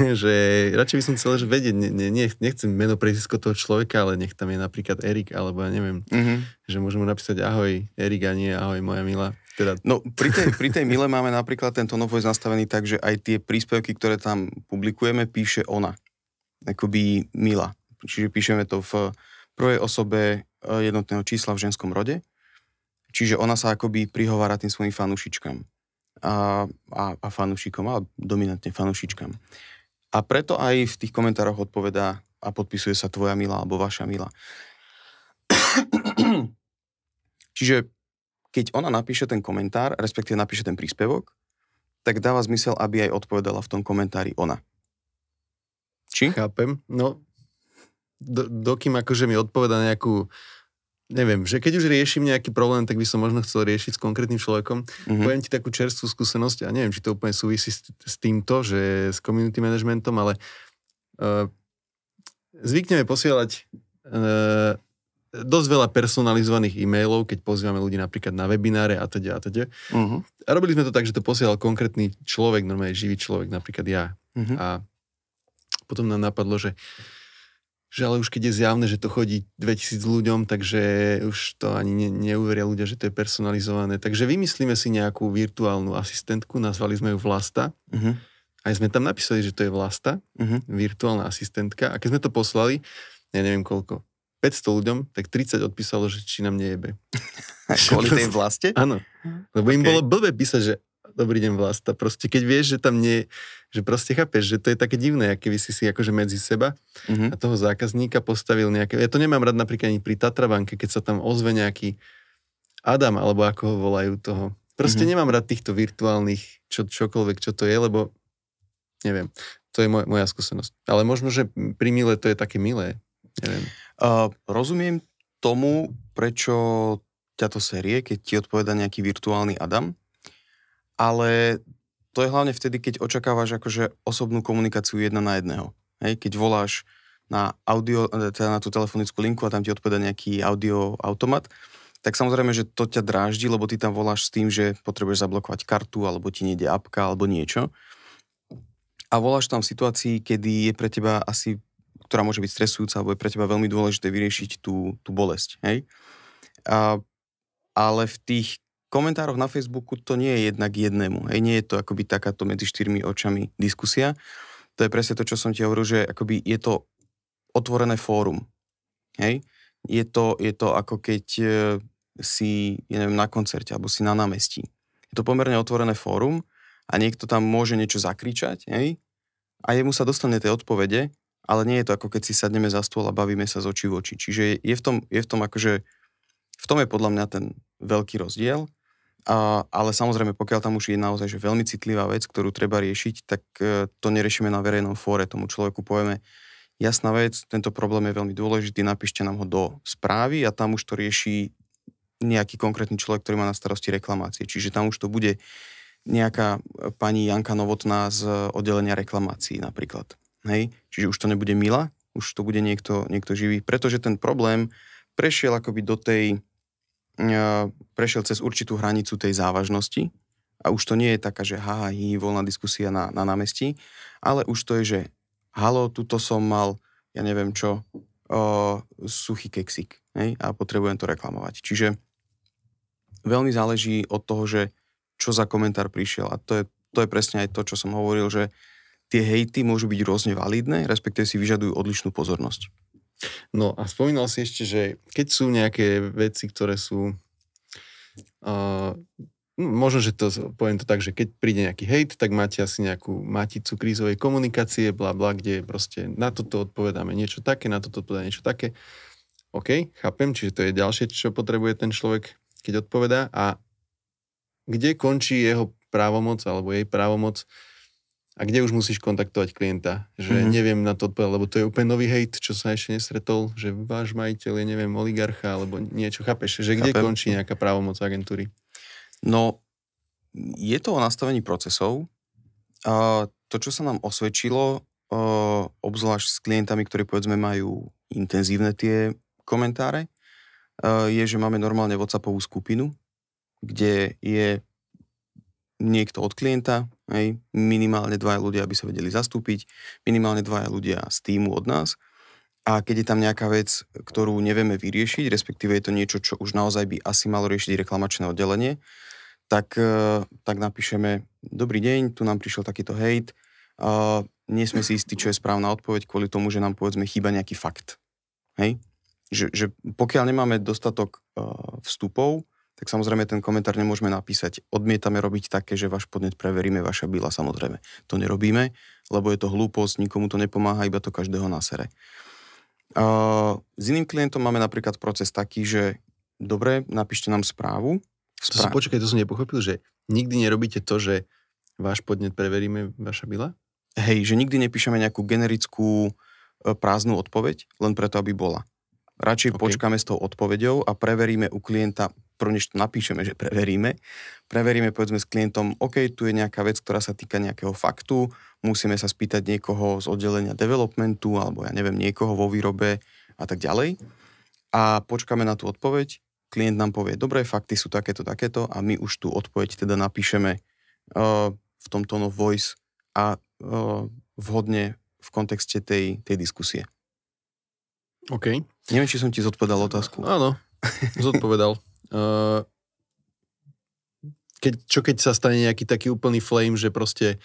B: že radšej by som chcel že vedieť, ne, ne, nechcem meno prezisko toho človeka, ale nech tam je napríklad Erik, alebo ja neviem, mm-hmm. že môžem mu napísať ahoj Erik a nie ahoj moja
A: milá. Teda... No pri tej, pri tej mile máme napríklad tento novoj nastavený tak, že aj tie príspevky, ktoré tam publikujeme, píše ona. Akoby mila. Čiže píšeme to v prvej osobe E, jednotného čísla v ženskom rode. Čiže ona sa akoby prihovára tým svojim fanúšičkám a, a, a fanúšikom, ale dominantne fanúšičkám. A preto aj v tých komentároch odpovedá a podpisuje sa tvoja milá alebo vaša milá. Čiže keď ona napíše ten komentár, respektíve napíše ten príspevok, tak dáva zmysel, aby aj odpovedala v tom komentári ona. Či? Chápem. No, do, dokým
B: akože mi odpoveda nejakú neviem, že keď už riešim nejaký problém, tak by som možno chcel riešiť s konkrétnym človekom. Mm-hmm. Poviem ti takú čerstvú skúsenosť a neviem, či to úplne súvisí s, s týmto, že s community managementom, ale uh, zvykneme posielať uh, dosť veľa personalizovaných e-mailov, keď pozývame ľudí napríklad na webináre a teda a teda. Mm-hmm. A robili sme to tak, že to posielal konkrétny človek, normálne živý človek, napríklad ja. Mm-hmm. A potom nám napadlo, že uh, že ale už keď je zjavné, že to chodí 2000 ľuďom, takže už to ani ne, neuveria ľudia, že to je personalizované. Takže vymyslíme si nejakú virtuálnu asistentku, nazvali sme ju Vlasta. Uh-huh. Aj sme tam napísali, že to je Vlasta, uh-huh. virtuálna asistentka. A keď sme to poslali, ja neviem koľko, 500 ľuďom, tak 30 odpísalo, že či nám nejebe. Kvôli tej vlastne? Áno. Lebo okay. im bolo blbé písať, že dobrý deň Vlasta. Proste keď vieš, že tam nie, že proste chápeš, že to je také divné, by si si akože medzi seba mm-hmm. a toho zákazníka postavil nejaké... Ja to nemám rád napríklad ani pri Tatravanke, keď sa tam ozve nejaký Adam, alebo ako ho volajú toho. Proste mm-hmm. nemám rád týchto virtuálnych čo, čokoľvek, čo to je, lebo neviem, to je moj, moja skúsenosť. Ale možno, že pri Mile to je také milé. Neviem.
A: Uh, rozumiem tomu, prečo ťa to série, keď ti odpoveda nejaký virtuálny Adam, ale to je hlavne vtedy, keď očakávaš akože osobnú komunikáciu jedna na jedného. Hej, keď voláš na audio, e, teda na tú telefonickú linku a tam ti odpoveda nejaký audio automat, tak samozrejme, že to ťa dráždi, lebo ty tam voláš s tým, že potrebuješ zablokovať kartu, alebo ti nejde apka, alebo niečo. A voláš tam v situácii, kedy je pre teba asi, ktorá môže byť stresujúca, alebo je pre teba veľmi dôležité vyriešiť tú, tú bolesť, hej? A, ale v tých komentároch na Facebooku to nie je jednak jednému. Hej, nie je to akoby takáto medzi štyrmi očami diskusia. To je presne to, čo som ti hovoril, že akoby je to otvorené fórum. Hej? Je to, je to ako keď e, si, ja neviem, na koncerte alebo si na námestí. Je to pomerne otvorené fórum a niekto tam môže niečo zakričať, hej? A jemu sa dostane tie odpovede, ale nie je to ako keď si sadneme za stôl a bavíme sa z očí v oči. Čiže je v tom, je v tom akože, v tom je podľa mňa ten veľký rozdiel a, ale samozrejme, pokiaľ tam už je naozaj že veľmi citlivá vec, ktorú treba riešiť, tak e, to neriešime na verejnom fóre. Tomu človeku povieme, jasná vec, tento problém je veľmi dôležitý, napíšte nám ho do správy a tam už to rieši nejaký konkrétny človek, ktorý má na starosti reklamácie. Čiže tam už to bude nejaká e, pani Janka Novotná z e, oddelenia reklamácií napríklad. Hej? Čiže už to nebude Mila, už to bude niekto, niekto živý, pretože ten problém prešiel akoby do tej E, prešiel cez určitú hranicu tej závažnosti a už to nie je taká, že ha, hi, voľná diskusia na, na námestí, ale už to je, že halo, tuto som mal, ja neviem čo, o, suchý keksik hej, a potrebujem to reklamovať. Čiže veľmi záleží od toho, že čo za komentár prišiel a to je, to je presne aj to, čo som hovoril, že tie hejty môžu byť rôzne validné, respektíve si vyžadujú odlišnú pozornosť. No a spomínal si ešte, že keď sú nejaké veci, ktoré sú... Uh,
B: možno, že to poviem to tak, že keď príde nejaký hate, tak máte asi nejakú maticu krízovej komunikácie, bla bla, kde proste na toto odpovedáme niečo také, na toto odpovedáme niečo také. OK, chápem, čiže to je ďalšie, čo potrebuje ten človek, keď odpovedá a kde končí jeho právomoc alebo jej právomoc a kde už musíš kontaktovať klienta, že mm-hmm. neviem na to odpovedať, lebo to je úplne nový hejt, čo sa ešte nestretol, že váš majiteľ je, neviem, oligarcha alebo niečo, chápeš, že kde Chápem. končí nejaká právomoc agentúry?
A: No, je to o nastavení procesov. A to, čo sa nám osvedčilo, e, obzvlášť s klientami, ktorí povedzme majú intenzívne tie komentáre, e, je, že máme normálne WhatsAppovú skupinu, kde je niekto od klienta, hej, minimálne dvaja ľudia, aby sa vedeli zastúpiť, minimálne dvaja ľudia z týmu od nás. A keď je tam nejaká vec, ktorú nevieme vyriešiť, respektíve je to niečo, čo už naozaj by asi malo riešiť reklamačné oddelenie, tak, e, tak napíšeme, dobrý deň, tu nám prišiel takýto hejt, nie sme si istí, čo je správna odpoveď kvôli tomu, že nám povedzme chýba nejaký fakt. Hej? Že, že pokiaľ nemáme dostatok uh, vstupov, tak samozrejme ten komentár nemôžeme napísať. Odmietame robiť také, že váš podnet preveríme, vaša byla samozrejme. To nerobíme, lebo je to hlúposť, nikomu to nepomáha, iba to každého na sere. s iným klientom máme napríklad proces taký, že dobre, napíšte nám správu. správu. To som, počkaj, to som nepochopil, že nikdy nerobíte to, že váš podnet preveríme, vaša byla? Hej, že nikdy nepíšeme nejakú generickú e, prázdnu odpoveď, len preto, aby bola. Radšej okay. počkáme s tou odpoveďou a preveríme u klienta, než to napíšeme, že preveríme, preveríme povedzme s klientom, OK, tu je nejaká vec, ktorá sa týka nejakého faktu, musíme sa spýtať niekoho z oddelenia developmentu alebo ja neviem, niekoho vo výrobe a tak ďalej. A počkáme na tú odpoveď, klient nám povie, dobré, fakty sú takéto, takéto a my už tú odpoveď teda napíšeme uh, v tom tone no voice a uh, vhodne v kontexte tej, tej diskusie. OK. Neviem, či som ti zodpovedal otázku.
B: Áno, zodpovedal. Uh, keď, čo keď sa stane nejaký taký úplný flame, že proste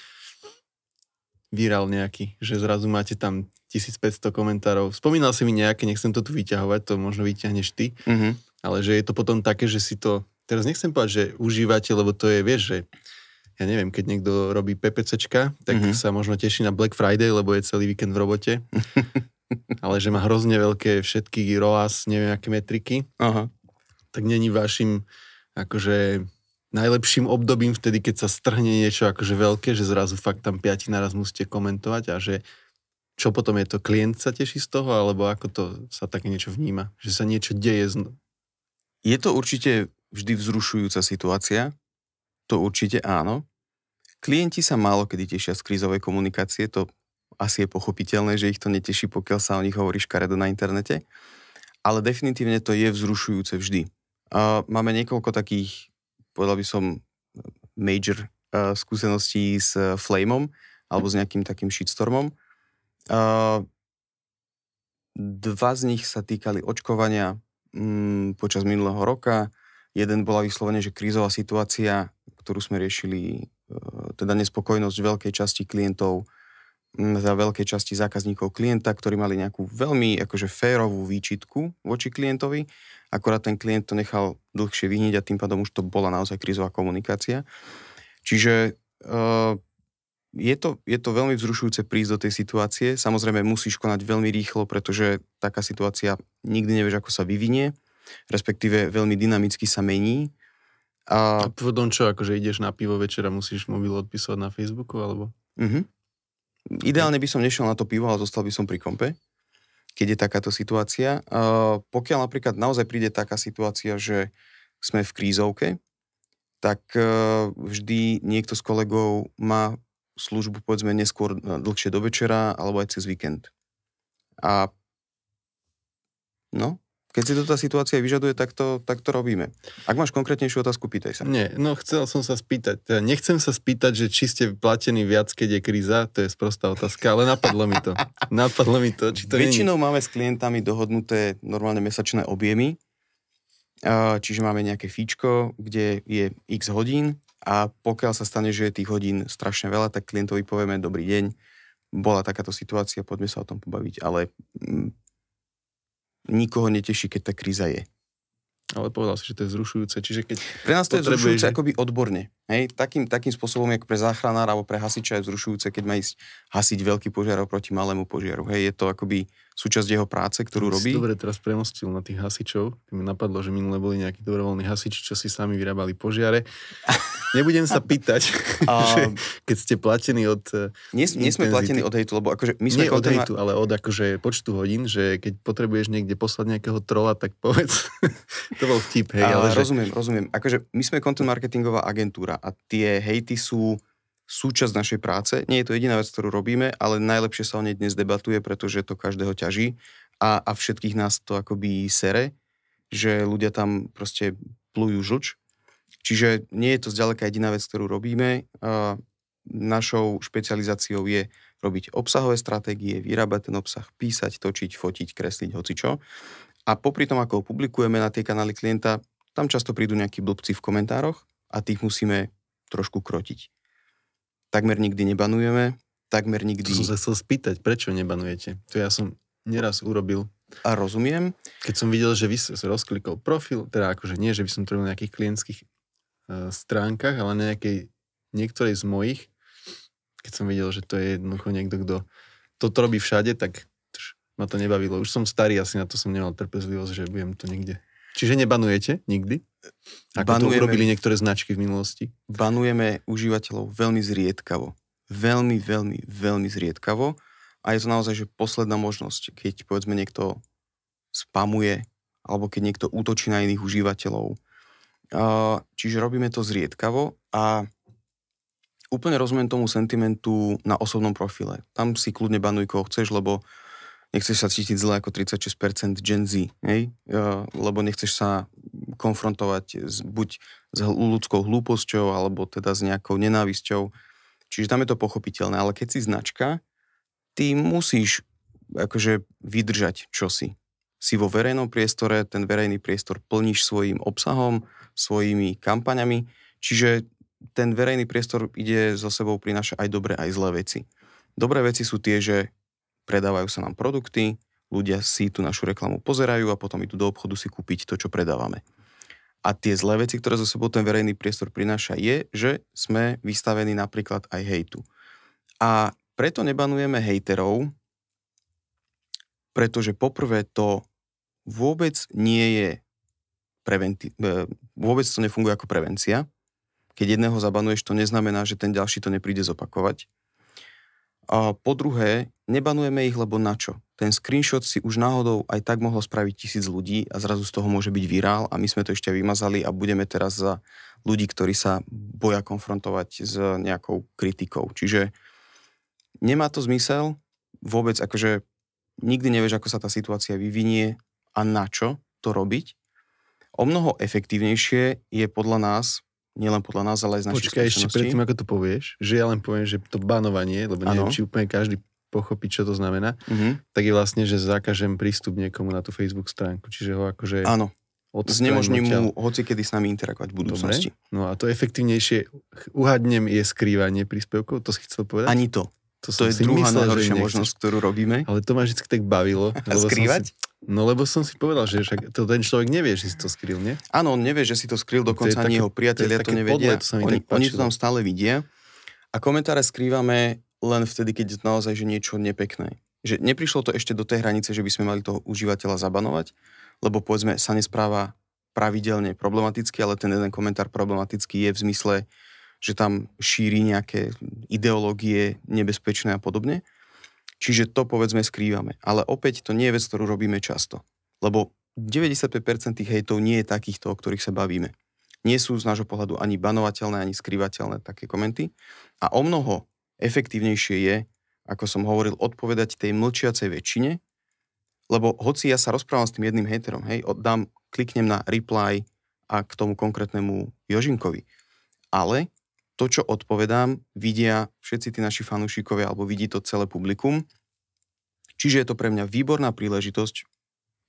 B: výral nejaký, že zrazu máte tam 1500 komentárov. Spomínal si mi nejaké, nechcem to tu vyťahovať, to možno vyťahneš ty, mm-hmm. ale že je to potom také, že si to, teraz nechcem povedať, že užívate, lebo to je, vieš, že ja neviem, keď niekto robí PPCčka, tak mm-hmm. sa možno teší na Black Friday, lebo je celý víkend v robote. ale že má hrozne veľké všetky ROAS, neviem aké metriky, Aha. tak není vašim akože najlepším obdobím vtedy, keď sa strhne niečo akože veľké, že zrazu fakt tam piati naraz musíte komentovať a že čo potom je to, klient sa teší z toho, alebo ako to sa také niečo vníma, že sa niečo deje. Z...
A: Je to určite vždy vzrušujúca situácia, to určite áno. Klienti sa málo kedy tešia z krízovej komunikácie, to asi je pochopiteľné, že ich to neteší, pokiaľ sa o nich hovorí škaredo na internete. Ale definitívne to je vzrušujúce vždy. Uh, máme niekoľko takých, povedal by som, major uh, skúseností s uh, Flameom alebo s nejakým takým shitstormom. Uh, dva z nich sa týkali očkovania um, počas minulého roka. Jeden bola vyslovene, že krízová situácia, ktorú sme riešili, uh, teda nespokojnosť veľkej časti klientov za veľkej časti zákazníkov klienta, ktorí mali nejakú veľmi akože férovú výčitku voči klientovi, akorát ten klient to nechal dlhšie vyhniť a tým pádom už to bola naozaj krizová komunikácia. Čiže uh, je, to, je to veľmi vzrušujúce prísť do tej situácie. Samozrejme musíš konať veľmi rýchlo, pretože taká situácia nikdy nevieš, ako sa vyvinie, respektíve veľmi dynamicky sa mení. A, a potom čo, akože ideš na pivo večera, musíš mobil odpisovať na Facebooku, alebo? Mhm. Ideálne by som nešiel na to pivo, ale zostal by som pri kompe, keď je takáto situácia. pokiaľ napríklad naozaj príde taká situácia, že sme v krízovke, tak e, vždy niekto z kolegov má službu povedzme neskôr dlhšie do večera alebo aj cez víkend. A no, keď si tá situácia vyžaduje, tak to, tak to robíme. Ak máš konkrétnejšiu otázku, pýtaj sa. Nie,
B: no chcel som sa spýtať, teda nechcem sa spýtať, že či ste platení viac, keď je kríza, to je sprostá otázka, ale napadlo mi to. napadlo mi to, či to Väčšinou
A: máme s klientami dohodnuté normálne mesačné objemy, e, čiže máme nejaké fíčko, kde je x hodín a pokiaľ sa stane, že je tých hodín strašne veľa, tak klientovi povieme dobrý deň, bola takáto situácia, poďme sa o tom pobaviť, ale mm, nikoho neteší, keď tá kríza je. Ale povedal si, že to je zrušujúce. Čiže keď Pre nás to je zrušujúce že... akoby odborne. Hej, takým, takým spôsobom, jak pre záchranára alebo pre hasiča je vzrušujúce, keď má ísť hasiť veľký požiar proti malému požiaru. Hej, je to akoby súčasť jeho práce, ktorú robí. Si dobre
B: teraz premostil na tých hasičov. Ty mi napadlo, že minule boli nejakí dobrovoľní hasiči, čo si sami vyrábali požiare. Nebudem sa pýtať, a... že keď ste platení od... Eh, nie, nie sme platení
A: od hejtu, lebo akože... My sme nie od hejtu,
B: ale od akože počtu hodín, že keď potrebuješ niekde poslať
A: nejakého trola, tak povedz.
B: to bol vtip, hej. A, ale rozumiem,
A: že... rozumiem. Akože my sme content marketingová agentúra autora. A tie hejty sú súčasť našej práce. Nie je to jediná vec, ktorú robíme, ale najlepšie sa o nej dnes debatuje, pretože to každého ťaží a, a všetkých nás to akoby sere, že ľudia tam proste plujú žlč. Čiže nie je to zďaleka jediná vec, ktorú robíme. našou špecializáciou je robiť obsahové stratégie, vyrábať ten obsah, písať, točiť, fotiť, kresliť, hocičo. A popri tom, ako ho publikujeme na tie kanály klienta, tam často prídu nejakí blbci v komentároch, a tých musíme trošku krotiť. Takmer nikdy nebanujeme, takmer nikdy... To som sa chcel spýtať, prečo nebanujete? To ja som neraz urobil. A rozumiem.
B: Keď som videl, že vy ste rozklikol profil, teda akože nie, že by som to robil na nejakých klientských uh, stránkach, ale na nejakej, niektorej z mojich, keď som videl, že to je jednoducho niekto, kto toto robí všade, tak ma to nebavilo. Už som starý, asi na to som nemal
A: trpezlivosť, že budem to niekde. Čiže nebanujete nikdy? Ako banujeme, to urobili niektoré značky v minulosti? Banujeme užívateľov veľmi zriedkavo. Veľmi, veľmi, veľmi zriedkavo. A je to naozaj že posledná možnosť, keď povedzme niekto spamuje alebo keď niekto útočí na iných užívateľov. Čiže robíme to zriedkavo a úplne rozumiem tomu sentimentu na osobnom profile. Tam si kľudne banuj koho chceš, lebo nechceš sa cítiť zle ako 36% Gen Z, hej? E, lebo nechceš sa konfrontovať s, buď s ľudskou hlúposťou, alebo teda s nejakou nenávisťou. Čiže tam je to pochopiteľné, ale keď si značka, ty musíš akože vydržať čosi. Si vo verejnom priestore, ten verejný priestor plníš svojim obsahom, svojimi kampaňami, čiže ten verejný priestor ide so sebou prináša aj dobré, aj zlé veci. Dobré veci sú tie, že predávajú sa nám produkty, ľudia si tú našu reklamu pozerajú a potom idú do obchodu si kúpiť to, čo predávame. A tie zlé veci, ktoré zo sebou ten verejný priestor prináša, je, že sme vystavení napríklad aj hejtu. A preto nebanujeme hejterov, pretože poprvé to vôbec nie je preventi- e, vôbec to nefunguje ako prevencia. Keď jedného zabanuješ, to neznamená, že ten ďalší to nepríde zopakovať. A po druhé, Nebanujeme ich, lebo na čo? Ten screenshot si už náhodou aj tak mohlo spraviť tisíc ľudí a zrazu z toho môže byť virál a my sme to ešte vymazali a budeme teraz za ľudí, ktorí sa boja konfrontovať s nejakou kritikou. Čiže nemá to zmysel vôbec, akože nikdy nevieš, ako sa tá situácia vyvinie a na čo to robiť. O mnoho efektívnejšie je podľa nás nielen podľa nás, ale aj z našich Počkaj, ešte predtým,
B: ako to povieš, že ja len poviem, že to banovanie, lebo neviem, ano. či úplne každý pochopiť, čo to znamená, mm-hmm. tak je vlastne, že zakažem prístup niekomu na tú Facebook stránku. Čiže ho akože... Áno. Znemožním mu hoci kedy s nami interagovať v budúcnosti. Dobre. No a to efektívnejšie, uhadnem, je skrývanie príspevkov, to si chcel povedať? Ani to. To, to je druhá najhoršia možnosť, ktorú robíme. Ale to ma vždy tak bavilo. Lebo Skrývať? si, no lebo som si povedal,
A: že však to ten človek nevie, že si to skrýl, nie? Áno, on nevie, že si to skrýl, dokonca to ani jeho priatelia to, to nevedia. Podle, to sa mi oni, oni to tam stále vidia. A komentáre skrývame len vtedy, keď naozaj že niečo nepekné. Že neprišlo to ešte do tej hranice, že by sme mali toho užívateľa zabanovať, lebo povedzme sa nespráva pravidelne problematicky, ale ten jeden komentár problematický je v zmysle, že tam šíri nejaké ideológie nebezpečné a podobne. Čiže to povedzme skrývame. Ale opäť to nie je vec, ktorú robíme často. Lebo 95% tých hejtov nie je takýchto, o ktorých sa bavíme. Nie sú z nášho pohľadu ani banovateľné, ani skrývateľné také komenty. A o mnoho efektívnejšie je, ako som hovoril, odpovedať tej mlčiacej väčšine, lebo hoci ja sa rozprávam s tým jedným hejterom, hej, oddám, kliknem na reply a k tomu konkrétnemu Jožinkovi. Ale to, čo odpovedám, vidia všetci tí naši fanúšikovia alebo vidí to celé publikum. Čiže je to pre mňa výborná príležitosť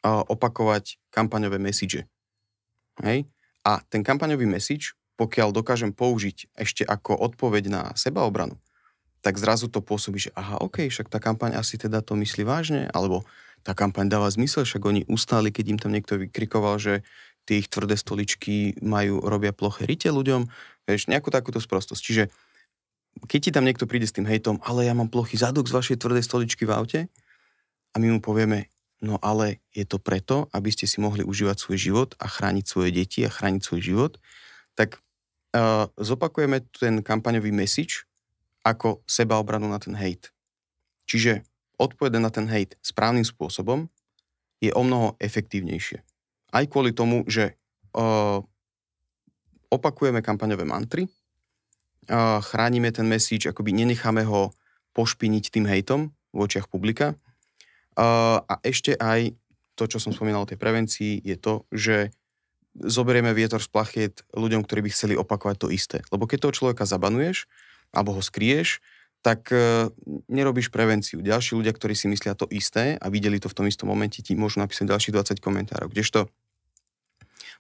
A: opakovať kampaňové message. Hej? A ten kampaňový message, pokiaľ dokážem použiť ešte ako odpoveď na sebaobranu, tak zrazu to pôsobí, že aha, OK, však tá kampaň asi teda to myslí vážne, alebo tá kampaň dáva zmysel, však oni ustáli, keď im tam niekto vykrikoval, že tie ich tvrdé stoličky majú, robia ploché rite ľuďom, vieš, nejakú takúto sprostosť. Čiže keď ti tam niekto príde s tým hejtom, ale ja mám plochý zadok z vašej tvrdej stoličky v aute, a my mu povieme, no ale je to preto, aby ste si mohli užívať svoj život a chrániť svoje deti a chrániť svoj život, tak uh, zopakujeme ten kampaňový message, ako sebaobranu na ten hate. Čiže odpovede na ten hate správnym spôsobom je o mnoho efektívnejšie. Aj kvôli tomu, že uh, opakujeme kampaňové mantry, uh, chránime ten message, akoby nenecháme ho pošpiniť tým hejtom v očiach publika. Uh, a ešte aj to, čo som spomínal o tej prevencii, je to, že zoberieme vietor z plachet ľuďom, ktorí by chceli opakovať to isté. Lebo keď toho človeka zabanuješ, alebo ho skrieš, tak e, nerobíš prevenciu. Ďalší ľudia, ktorí si myslia to isté a videli to v tom istom momente, ti môžu napísať ďalších 20 komentárov. Kdežto,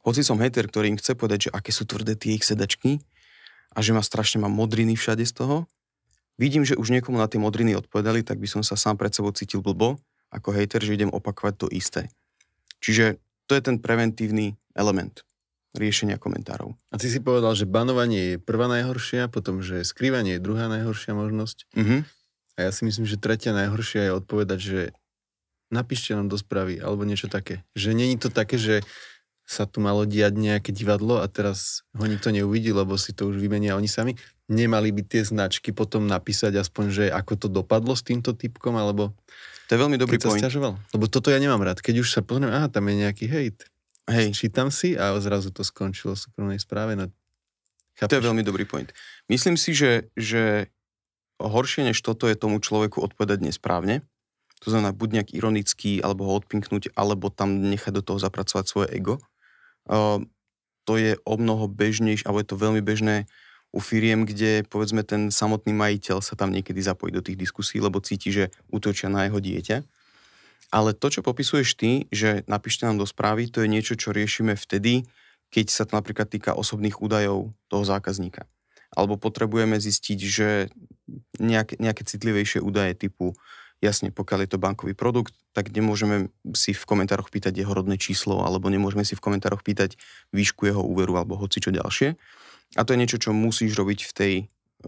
A: hoci som hater, ktorý im chce povedať, že aké sú tvrdé tie ich sedačky a že ma strašne má modriny všade z toho, vidím, že už niekomu na tie modriny odpovedali, tak by som sa sám pred sebou cítil blbo, ako hater, že idem opakovať to isté. Čiže to je ten preventívny element riešenia komentárov.
B: A ty si povedal, že
A: banovanie
B: je prvá najhoršia, potom, že skrývanie je druhá najhoršia možnosť. Mm-hmm. A ja si myslím, že tretia najhoršia je odpovedať, že napíšte nám do správy, alebo niečo také. Že není to také, že sa tu malo diať nejaké divadlo a teraz ho nikto neuvidí, lebo si to už vymenia oni sami. Nemali by tie značky potom napísať aspoň, že ako to dopadlo s týmto typkom, alebo... To je veľmi dobrý point. Sťažoval. Lebo toto ja nemám rád. Keď už sa pozriem, aha, tam je nejaký hate. Hej. Čítam si a zrazu to skončilo v súkromnej správe. No,
A: To je veľmi dobrý point. Myslím si, že, že horšie než toto je tomu človeku odpovedať nesprávne. To znamená buď nejak ironický, alebo ho odpinknúť, alebo tam nechať do toho zapracovať svoje ego. Uh, to je o mnoho bežnejšie, alebo je to veľmi bežné u firiem, kde povedzme ten samotný majiteľ sa tam niekedy zapojí do tých diskusí, lebo cíti, že útočia na jeho dieťa. Ale to, čo popisuješ ty, že napíšte nám do správy, to je niečo, čo riešime vtedy, keď sa to napríklad týka osobných údajov toho zákazníka. Alebo potrebujeme zistiť, že nejaké, nejaké citlivejšie údaje typu, jasne, pokiaľ je to bankový produkt, tak nemôžeme si v komentároch pýtať jeho rodné číslo, alebo nemôžeme si v komentároch pýtať výšku jeho úveru, alebo hoci čo ďalšie. A to je niečo, čo musíš robiť v, tej,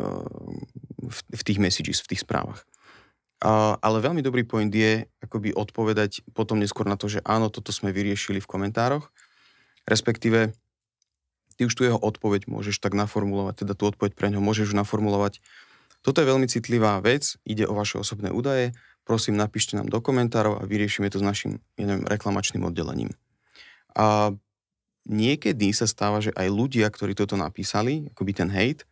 A: ehm, v tých messages, v tých správach. A, ale veľmi dobrý point je akoby odpovedať potom neskôr na to, že áno, toto sme vyriešili v komentároch, respektíve ty už tu jeho odpoveď môžeš tak naformulovať, teda tú odpoveď pre ňo môžeš naformulovať. Toto je veľmi citlivá vec, ide o vaše osobné údaje, prosím napíšte nám do komentárov a vyriešime to s našim ja neviem, reklamačným oddelením. A niekedy sa stáva, že aj ľudia, ktorí toto napísali, akoby ten hate,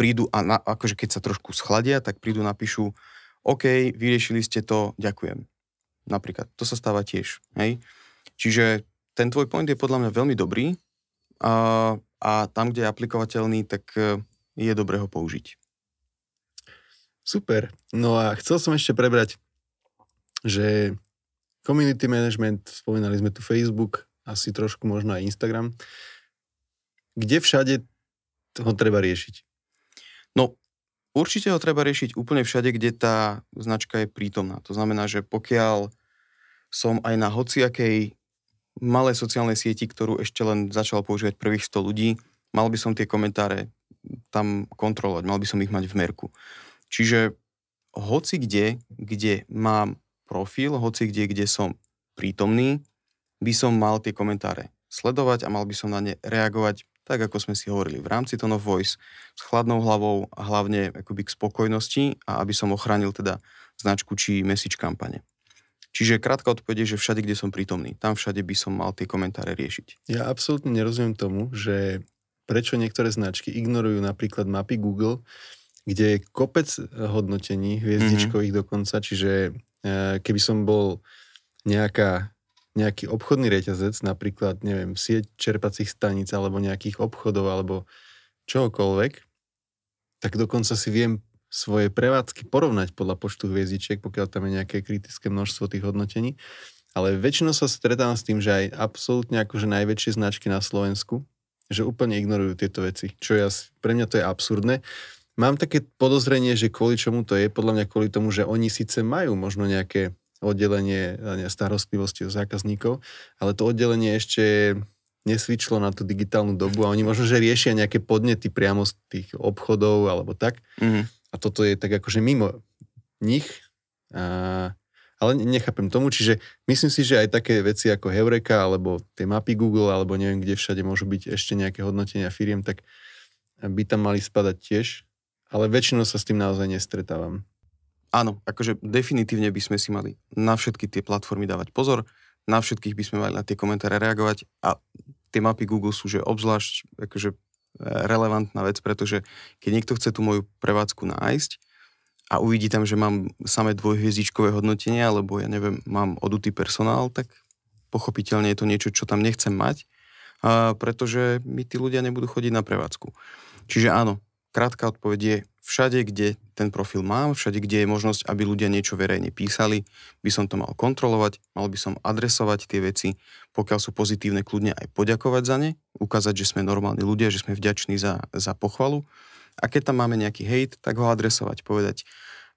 A: prídu a na, akože keď sa trošku schladia, tak prídu napíšu, OK, vyriešili ste to, ďakujem. Napríklad, to sa stáva tiež. Hej? Čiže ten tvoj point je podľa mňa veľmi dobrý a, a tam, kde je aplikovateľný, tak e, je dobré ho použiť. Super. No
B: a chcel som ešte prebrať, že community management, spomínali sme tu Facebook, asi trošku možno aj Instagram. Kde všade
A: ho treba riešiť? No, Určite ho treba riešiť úplne všade, kde tá značka je prítomná. To znamená, že pokiaľ som aj na hociakej malej sociálnej sieti, ktorú ešte len začal používať prvých 100 ľudí, mal by som tie komentáre tam kontrolovať, mal by som ich mať v merku. Čiže hoci kde, kde mám profil, hoci kde, kde som prítomný, by som mal tie komentáre sledovať a mal by som na ne reagovať tak ako sme si hovorili, v rámci tone of voice, s chladnou hlavou a hlavne akoby k spokojnosti a aby som ochránil teda značku či message kampane. Čiže krátka odpoveď je, že všade, kde som prítomný, tam všade by som mal tie komentáre riešiť.
B: Ja absolútne nerozumiem tomu, že prečo niektoré značky ignorujú napríklad mapy Google, kde je kopec eh, hodnotení, mhm. hviezdičkových mm-hmm. dokonca, čiže eh, keby som bol nejaká nejaký obchodný reťazec, napríklad, neviem, sieť čerpacích staníc alebo nejakých obchodov alebo čokoľvek. tak dokonca si viem svoje prevádzky porovnať podľa počtu hviezdičiek, pokiaľ tam je nejaké kritické množstvo tých hodnotení. Ale väčšinou sa stretám s tým, že aj absolútne akože najväčšie značky na Slovensku, že úplne ignorujú tieto veci, čo ja, pre mňa to je absurdné. Mám také podozrenie, že kvôli čomu to je, podľa mňa kvôli tomu, že oni síce majú možno nejaké oddelenie starostlivosti o zákazníkov, ale to oddelenie ešte nesvičlo na tú digitálnu dobu a oni možno, že riešia nejaké podnety priamo z tých obchodov alebo tak. Mm-hmm. A toto je tak akože mimo nich. A, ale nechápem tomu, čiže myslím si, že aj také veci ako Heureka alebo tie mapy Google alebo neviem, kde všade môžu byť ešte nejaké hodnotenia firiem, tak
A: by tam mali spadať tiež. Ale väčšinou sa s tým naozaj nestretávam áno, akože definitívne by sme si mali na všetky tie platformy dávať pozor, na všetkých by sme mali na tie komentáre reagovať a tie mapy Google sú že obzvlášť akože e, relevantná vec, pretože keď niekto chce tú moju prevádzku nájsť a uvidí tam, že mám samé dvojhviezdičkové hodnotenie, alebo ja neviem, mám odutý personál, tak pochopiteľne je to niečo, čo tam nechcem mať, pretože mi tí ľudia nebudú chodiť na prevádzku. Čiže áno, krátka odpoveď je, všade, kde ten profil mám, všade, kde je možnosť, aby ľudia niečo verejne písali, by som to mal kontrolovať, mal by som adresovať tie veci, pokiaľ sú pozitívne, kľudne aj poďakovať za ne, ukázať, že sme normálni ľudia, že sme vďační za, za pochvalu. A keď tam máme nejaký hejt, tak ho adresovať, povedať,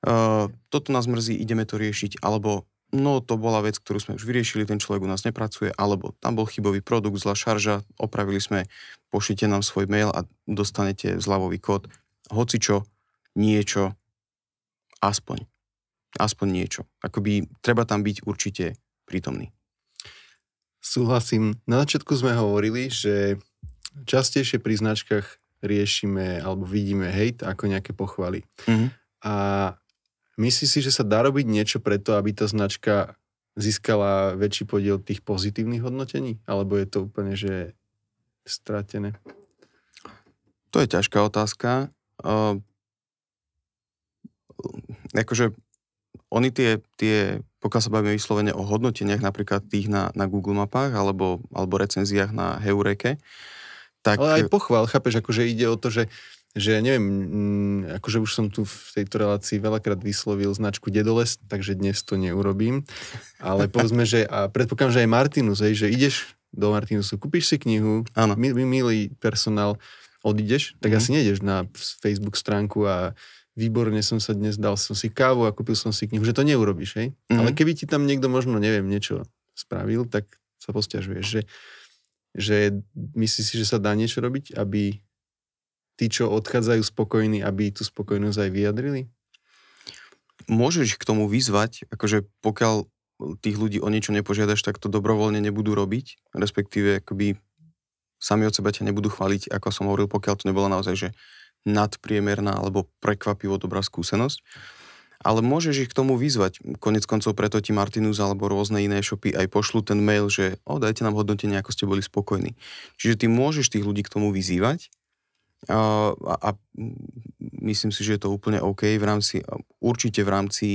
A: e, toto nás mrzí, ideme to riešiť, alebo no to bola vec, ktorú sme už vyriešili, ten človek u nás nepracuje, alebo tam bol chybový produkt, zlá šarža, opravili sme, pošlite nám svoj mail a dostanete zľavový kód. Hoci čo, niečo, aspoň, aspoň niečo. Akoby treba tam byť určite prítomný.
B: Súhlasím. Na začiatku sme hovorili, že častejšie pri značkách riešime alebo vidíme hejt ako nejaké pochvaly. Mm-hmm. A myslíš si, že sa dá robiť niečo preto, aby tá značka získala väčší podiel tých pozitívnych hodnotení? Alebo je to úplne, že stratené?
A: To je ťažká otázka. Ehm, akože oni tie, tie pokiaľ sa bavíme vyslovene o hodnoteniach napríklad tých na, na Google mapách alebo, alebo recenziách na Heureke, tak... Ale aj pochvál, chápeš, akože ide
B: o to, že že neviem, mm, akože už som tu v tejto relácii veľakrát vyslovil značku Dedoles, takže dnes to neurobím. Ale povedzme, že a predpokladám, že aj Martinus, hej, že ideš do Martinusu, kúpiš si knihu, Áno. milý personál, odídeš, tak mm-hmm. asi nejdeš na Facebook stránku a výborne som sa dnes dal, som si kávu a kúpil som si knihu, že to neurobiš, hej? Mm-hmm. Ale keby ti tam niekto možno, neviem, niečo spravil, tak sa posťažuješ, že, že myslíš si, že sa dá niečo robiť, aby
A: tí, čo odchádzajú spokojní, aby tú spokojnosť aj vyjadrili? Môžeš k tomu vyzvať, akože pokiaľ tých ľudí o niečo nepožiadaš, tak to dobrovoľne nebudú robiť, respektíve akoby sami od seba ťa nebudú chváliť, ako som hovoril, pokiaľ to nebolo naozaj, že nadpriemerná alebo prekvapivo dobrá skúsenosť. Ale môžeš ich k tomu vyzvať. Konec koncov preto ti Martinus alebo rôzne iné shopy aj pošlu ten mail, že o, dajte nám hodnotenie, ako ste boli spokojní. Čiže ty môžeš tých ľudí k tomu vyzývať a, a myslím si, že je to úplne OK. V rámci, určite v rámci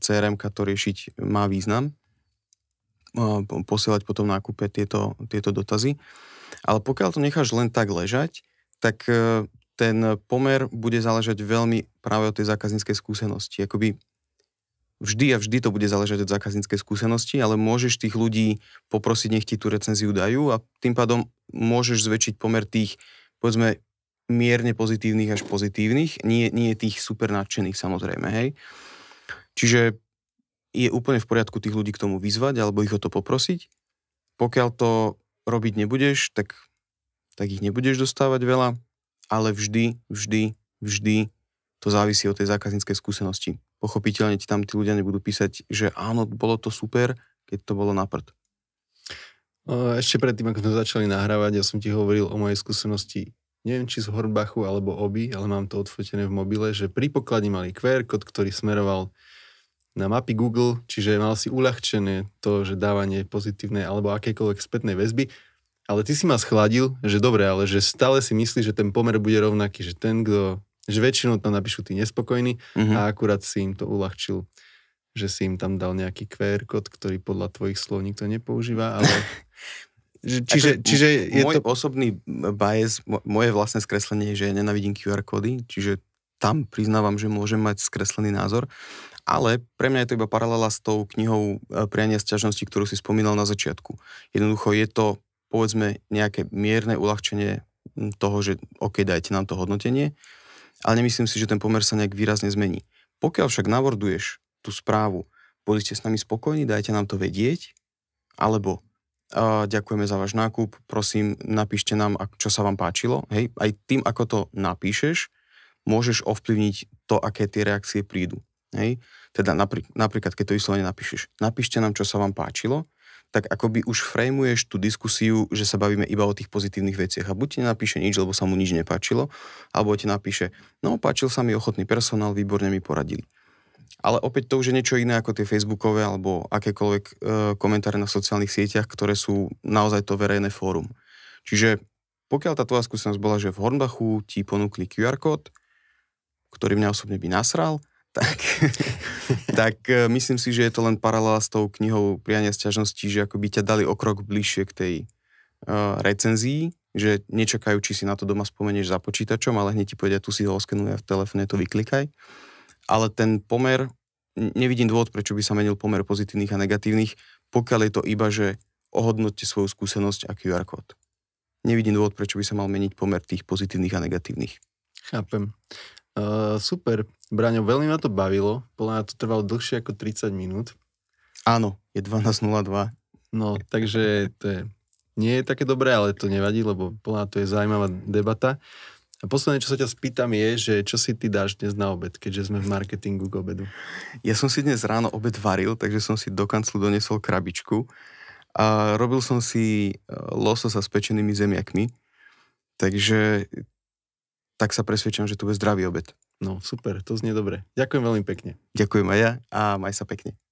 A: CRM to riešiť má význam. Posielať potom nákupe tieto, tieto dotazy. Ale pokiaľ to necháš len tak ležať, tak e, ten pomer bude záležať veľmi práve od tej zákazníckej skúsenosti. Akoby vždy a vždy to bude záležať od zákazníckej skúsenosti, ale môžeš tých ľudí poprosiť, nech ti tú recenziu dajú a tým pádom môžeš zväčšiť pomer tých, povedzme, mierne pozitívnych až pozitívnych, nie, nie tých super nadšených samozrejme, hej. Čiže je úplne v poriadku tých ľudí k tomu vyzvať alebo ich o to poprosiť. Pokiaľ to robiť nebudeš, tak, tak ich nebudeš dostávať veľa ale vždy, vždy, vždy to závisí od tej zákazníckej skúsenosti. Pochopiteľne ti tam tí ľudia nebudú písať, že áno, bolo to super, keď to bolo na prd.
B: Ešte predtým, ako sme začali nahrávať, ja som ti hovoril o mojej skúsenosti, neviem či z Horbachu alebo oby, ale mám to odfotené v mobile, že pri pokladni mali QR kód, ktorý smeroval na mapy Google, čiže mal si uľahčené to, že dávanie pozitívnej alebo akékoľvek spätnej väzby. Ale ty si ma schladil, že dobre, ale že stále si myslíš, že ten pomer bude rovnaký, že ten, kto, že väčšinou tam napíšu tí nespokojní mm-hmm. a akurát si im to uľahčil, že si im tam dal nejaký QR kód, ktorý podľa tvojich slov nikto nepoužíva, ale...
A: čiže, Ako, čiže je môj to... osobný bias, moje vlastné skreslenie je, že ja nenavidím QR kódy, čiže tam priznávam, že môžem mať skreslený názor, ale pre mňa je to iba paralela s tou knihou e, priania sťažnosti, ktorú si spomínal na začiatku. Jednoducho je to povedzme nejaké mierne uľahčenie hm, toho, že OK, dajte nám to hodnotenie, ale nemyslím si, že ten pomer sa nejak výrazne zmení. Pokiaľ však navorduješ tú správu, boli ste s nami spokojní, dajte nám to vedieť, alebo uh, ďakujeme za váš nákup, prosím, napíšte nám, čo sa vám páčilo. Hej, aj tým, ako to napíšeš, môžeš ovplyvniť to, aké tie reakcie prídu. Hej? Teda napríklad, keď to vyslovene napíšeš, napíšte nám, čo sa vám páčilo tak akoby už frameuješ tú diskusiu, že sa bavíme iba o tých pozitívnych veciach. A buď ti napíše nič, lebo sa mu nič nepáčilo, alebo ti napíše, no páčil sa mi ochotný personál, výborne mi poradili. Ale opäť to už je niečo iné ako tie facebookové alebo akékoľvek e, komentáre na sociálnych sieťach, ktoré sú naozaj to verejné fórum. Čiže pokiaľ tá tvoja skúsenosť bola, že v Hornbachu ti ponúkli QR kód, ktorý mňa osobne by nasral, tak, tak e, myslím si, že je to len paralela s tou knihou Priania sťažnosti, že ako by ťa dali o krok bližšie k tej uh, recenzii, že nečakajú, či si na to doma spomenieš za počítačom, ale hneď ti povedia, tu si ho oskenuje a v telefóne to vyklikaj. Ale ten pomer, nevidím dôvod, prečo by sa menil pomer pozitívnych a negatívnych, pokiaľ je to iba, že ohodnote svoju skúsenosť a QR kód. Nevidím dôvod, prečo by sa mal meniť pomer tých pozitívnych a negatívnych.
B: Chápem. Uh, super. Braňo, veľmi ma to bavilo. Podľa mňa to trvalo dlhšie ako 30 minút. Áno, je 12.02. No, takže to je, nie je také dobré, ale to nevadí, lebo podľa to je zaujímavá debata. A posledné, čo sa ťa spýtam je, že čo si ty dáš dnes na obed, keďže sme v marketingu k obedu?
A: Ja som si dnes ráno obed varil, takže som si do kanclu donesol krabičku a robil som si e, lososa s pečenými zemiakmi, takže tak sa presvedčam, že to bude zdravý obed.
B: No super,
A: to znie dobre. Ďakujem veľmi pekne. Ďakujem aj ja a maj sa pekne.